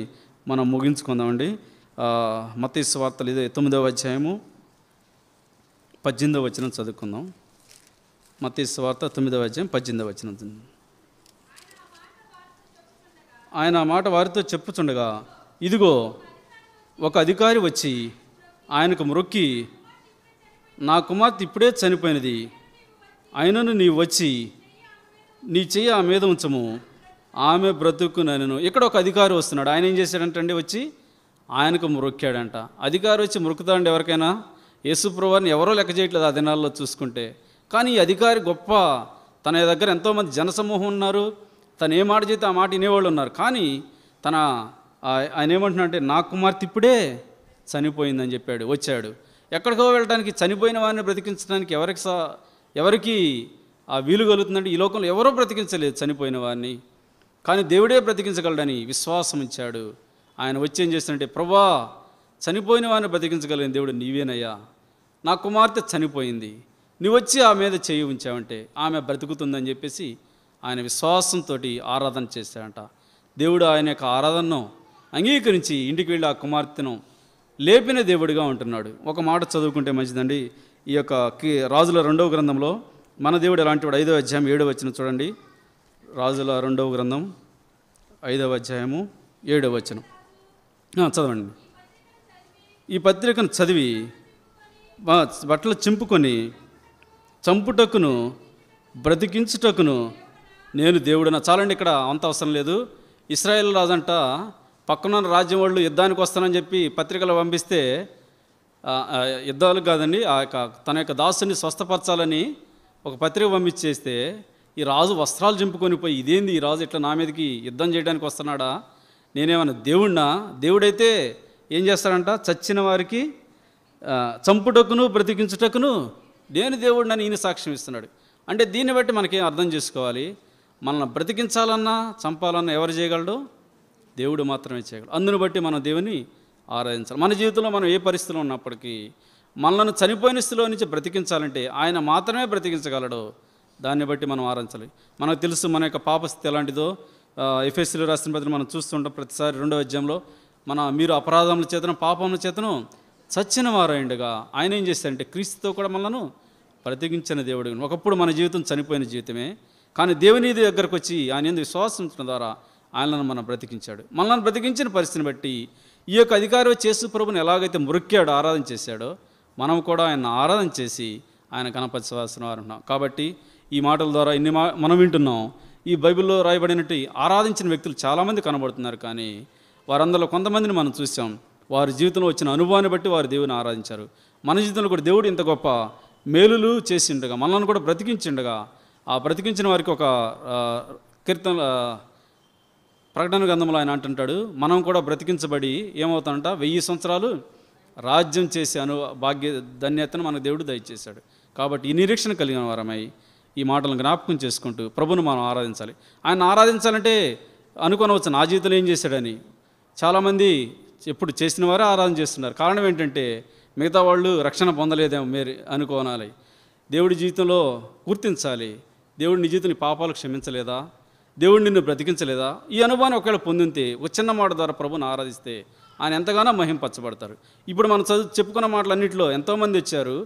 మనం ముగించుకుందామండి మత వార్తలు ఇదే తొమ్మిదవ అధ్యాయము పద్దెనిమిదవ వచనం చదువుకుందాం మత వార్త తొమ్మిదవ అధ్యాయం పద్దెనిమిదవ వచనం ఆయన ఆ మాట వారితో చెప్పుచుండగా ఇదిగో ఒక అధికారి వచ్చి ఆయనకు మొక్కి నా కుమార్తె ఇప్పుడే చనిపోయినది అయినను నీవు వచ్చి నీ చెయ్యి ఆ మీద ఉంచము ఆమె నేను ఇక్కడ ఒక అధికారి వస్తున్నాడు ఆయన ఏం చేశాడంటండి వచ్చి ఆయనకు మొక్కాడంట అధికారి వచ్చి మొక్కుతాడండి ఎవరికైనా యేసుప్రవారిని ఎవరో లెక్క చేయట్లేదు ఆ దినాల్లో చూసుకుంటే కానీ ఈ అధికారి గొప్ప తన దగ్గర ఎంతోమంది జనసమూహం ఉన్నారు తను ఏ మాట చేస్తే ఆ మాట వినేవాళ్ళు ఉన్నారు కానీ తన ఆయన ఏమంటున్నాడంటే నా కుమార్తె ఇప్పుడే చనిపోయిందని చెప్పాడు వచ్చాడు ఎక్కడికో వెళ్ళడానికి చనిపోయిన వారిని బ్రతికించడానికి ఎవరికి సా ఎవరికి ఆ వీలు కలుగుతుందంటే ఈ లోకంలో ఎవరో బ్రతికించలేదు చనిపోయిన వారిని కానీ దేవుడే బ్రతికించగలడని విశ్వాసం ఇచ్చాడు ఆయన వచ్చి ఏం చేస్తాడంటే ప్రభా చనిపోయిన వారిని బ్రతికించగలిగిన దేవుడు నీవేనయ్యా నా కుమార్తె చనిపోయింది నీ వచ్చి ఆ మీద చేయి ఉంచావంటే ఆమె బ్రతుకుతుందని చెప్పేసి ఆయన విశ్వాసంతో ఆరాధన చేశాడంట దేవుడు ఆయన యొక్క ఆరాధనను అంగీకరించి ఇంటికి వెళ్ళి ఆ కుమార్తెను లేపిన దేవుడిగా ఉంటున్నాడు ఒక మాట చదువుకుంటే మంచిదండి ఈ యొక్క రాజుల రెండవ గ్రంథంలో మన దేవుడు ఎలాంటి వాడు ఐదవ అధ్యాయం ఏడవ వచ్చిన చూడండి రాజుల రెండవ గ్రంథం ఐదవ అధ్యాయము ఏడవ వచనం చదవండి ఈ పత్రికను చదివి బట్టలు చింపుకొని చంపుటకును బ్రతికించుటకును నేను దేవుడన చాలండి ఇక్కడ అంత అవసరం లేదు ఇస్రాయేల్ రాజంట పక్కనున్న రాజ్యం వాళ్ళు యుద్ధానికి వస్తానని చెప్పి పత్రికలు పంపిస్తే యుద్ధాలు కాదండి ఆ యొక్క తన యొక్క దాసుని స్వస్థపరచాలని ఒక పత్రిక పంపించేస్తే ఈ రాజు వస్త్రాలు చింపుకొని పోయి ఇదేంది ఈ రాజు ఇట్లా నా మీదకి యుద్ధం చేయడానికి వస్తున్నాడా నేనేమన్నా దేవుణ్ణా దేవుడైతే ఏం చేస్తాడంట చచ్చిన వారికి చంపుటకును బ్రతికించుటకును నేను దేవుడిని ఈయన సాక్ష్యం ఇస్తున్నాడు అంటే దీన్ని బట్టి మనకేం అర్థం చేసుకోవాలి మనల్ని బ్రతికించాలన్నా చంపాలన్నా ఎవరు చేయగలడు దేవుడు మాత్రమే చేయగలడు అందును బట్టి మనం దేవుని ఆరాధించాలి మన జీవితంలో మనం ఏ పరిస్థితిలో ఉన్నప్పటికీ మనల్ని చనిపోయిన స్థితిలో నుంచి బ్రతికించాలంటే ఆయన మాత్రమే బ్రతికించగలడు దాన్ని బట్టి మనం ఆరాధించాలి మనకు తెలుసు మన యొక్క పాపస్థితి ఎలాంటిదో ఎఫ్ఎస్సీలో రాసిన పత్రిక మనం చూస్తుంటాం ప్రతిసారి రెండవ అధ్యాయంలో మన మీరు అపరాధముల చేతను పాపముల చేతను చచ్చిన వారైండగా ఆయన ఏం చేస్తారంటే క్రీస్తుతో కూడా మనను బ్రతికించిన దేవుడు ఒకప్పుడు మన జీవితం చనిపోయిన జీవితమే కానీ దేవుని దగ్గరకు వచ్చి ఆయన ఎందుకు విశ్వాసించడం ద్వారా ఆయనను మనం బ్రతికించాడు మనల్ని బ్రతికించిన పరిస్థితిని బట్టి ఈ యొక్క అధికారి చేసు ప్రభుని ఎలాగైతే మురిక్కాడో ఆరాధన చేశాడో మనం కూడా ఆయన ఆరాధన చేసి ఆయన కనపరచవలసిన వారు ఉన్నాం కాబట్టి ఈ మాటల ద్వారా ఇన్ని మా మనం వింటున్నాం ఈ బైబిల్లో రాయబడినట్టు ఆరాధించిన వ్యక్తులు చాలామంది కనబడుతున్నారు కానీ వారందరిలో కొంతమందిని మనం చూసాం వారి జీవితంలో వచ్చిన అనుభవాన్ని బట్టి వారు దేవుని ఆరాధించారు మన జీవితంలో కూడా దేవుడు ఇంత గొప్ప మేలులు చేసిండగా మనల్ని కూడా బ్రతికించిండగా ఆ బ్రతికించిన వారికి ఒక కీర్తన ప్రకటన గ్రంథంలో ఆయన అంటుంటాడు మనం కూడా బ్రతికించబడి ఏమవుతానంట వెయ్యి సంవత్సరాలు రాజ్యం చేసే అను భాగ్య ధన్యతను మనకు దేవుడు దయచేశాడు కాబట్టి ఈ నిరీక్షణ కలిగిన వారమై ఈ మాటలను జ్ఞాపకం చేసుకుంటూ ప్రభును మనం ఆరాధించాలి ఆయన ఆరాధించాలంటే అనుకోనవచ్చు నా జీవితంలో ఏం చేశాడని చాలామంది ఎప్పుడు చేసిన వారే ఆరాధన చేస్తున్నారు కారణం ఏంటంటే మిగతా వాళ్ళు రక్షణ పొందలేదేమో మీరు అనుకోనాలి దేవుడి జీవితంలో గుర్తించాలి దేవుడు నీ జీవితం పాపాలు క్షమించలేదా దేవుడు నిన్ను బ్రతికించలేదా ఈ అనుభవాన్ని ఒకవేళ పొందితే ఒక చిన్న మాట ద్వారా ప్రభుని ఆరాధిస్తే ఆయన ఎంతగానో మహింపరచబడతారు ఇప్పుడు మనం చదువు చెప్పుకున్న మాటలన్నింటిలో ఎంతోమంది వచ్చారు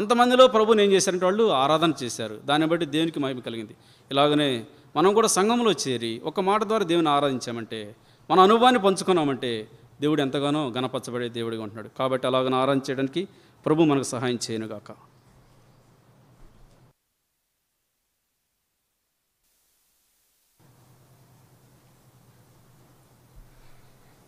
అంతమందిలో ప్రభుని ఏం చేశారంటే వాళ్ళు ఆరాధన చేశారు దాన్ని బట్టి దేవునికి మహిమ కలిగింది ఇలాగనే మనం కూడా సంఘంలో చేరి ఒక మాట ద్వారా దేవుని ఆరాధించామంటే మన అనుభవాన్ని పంచుకున్నామంటే దేవుడు ఎంతగానో గణపరచబడే దేవుడిగా ఉంటున్నాడు కాబట్టి అలాగనే ఆరాధించడానికి ప్రభు మనకు సహాయం చేయనుగాక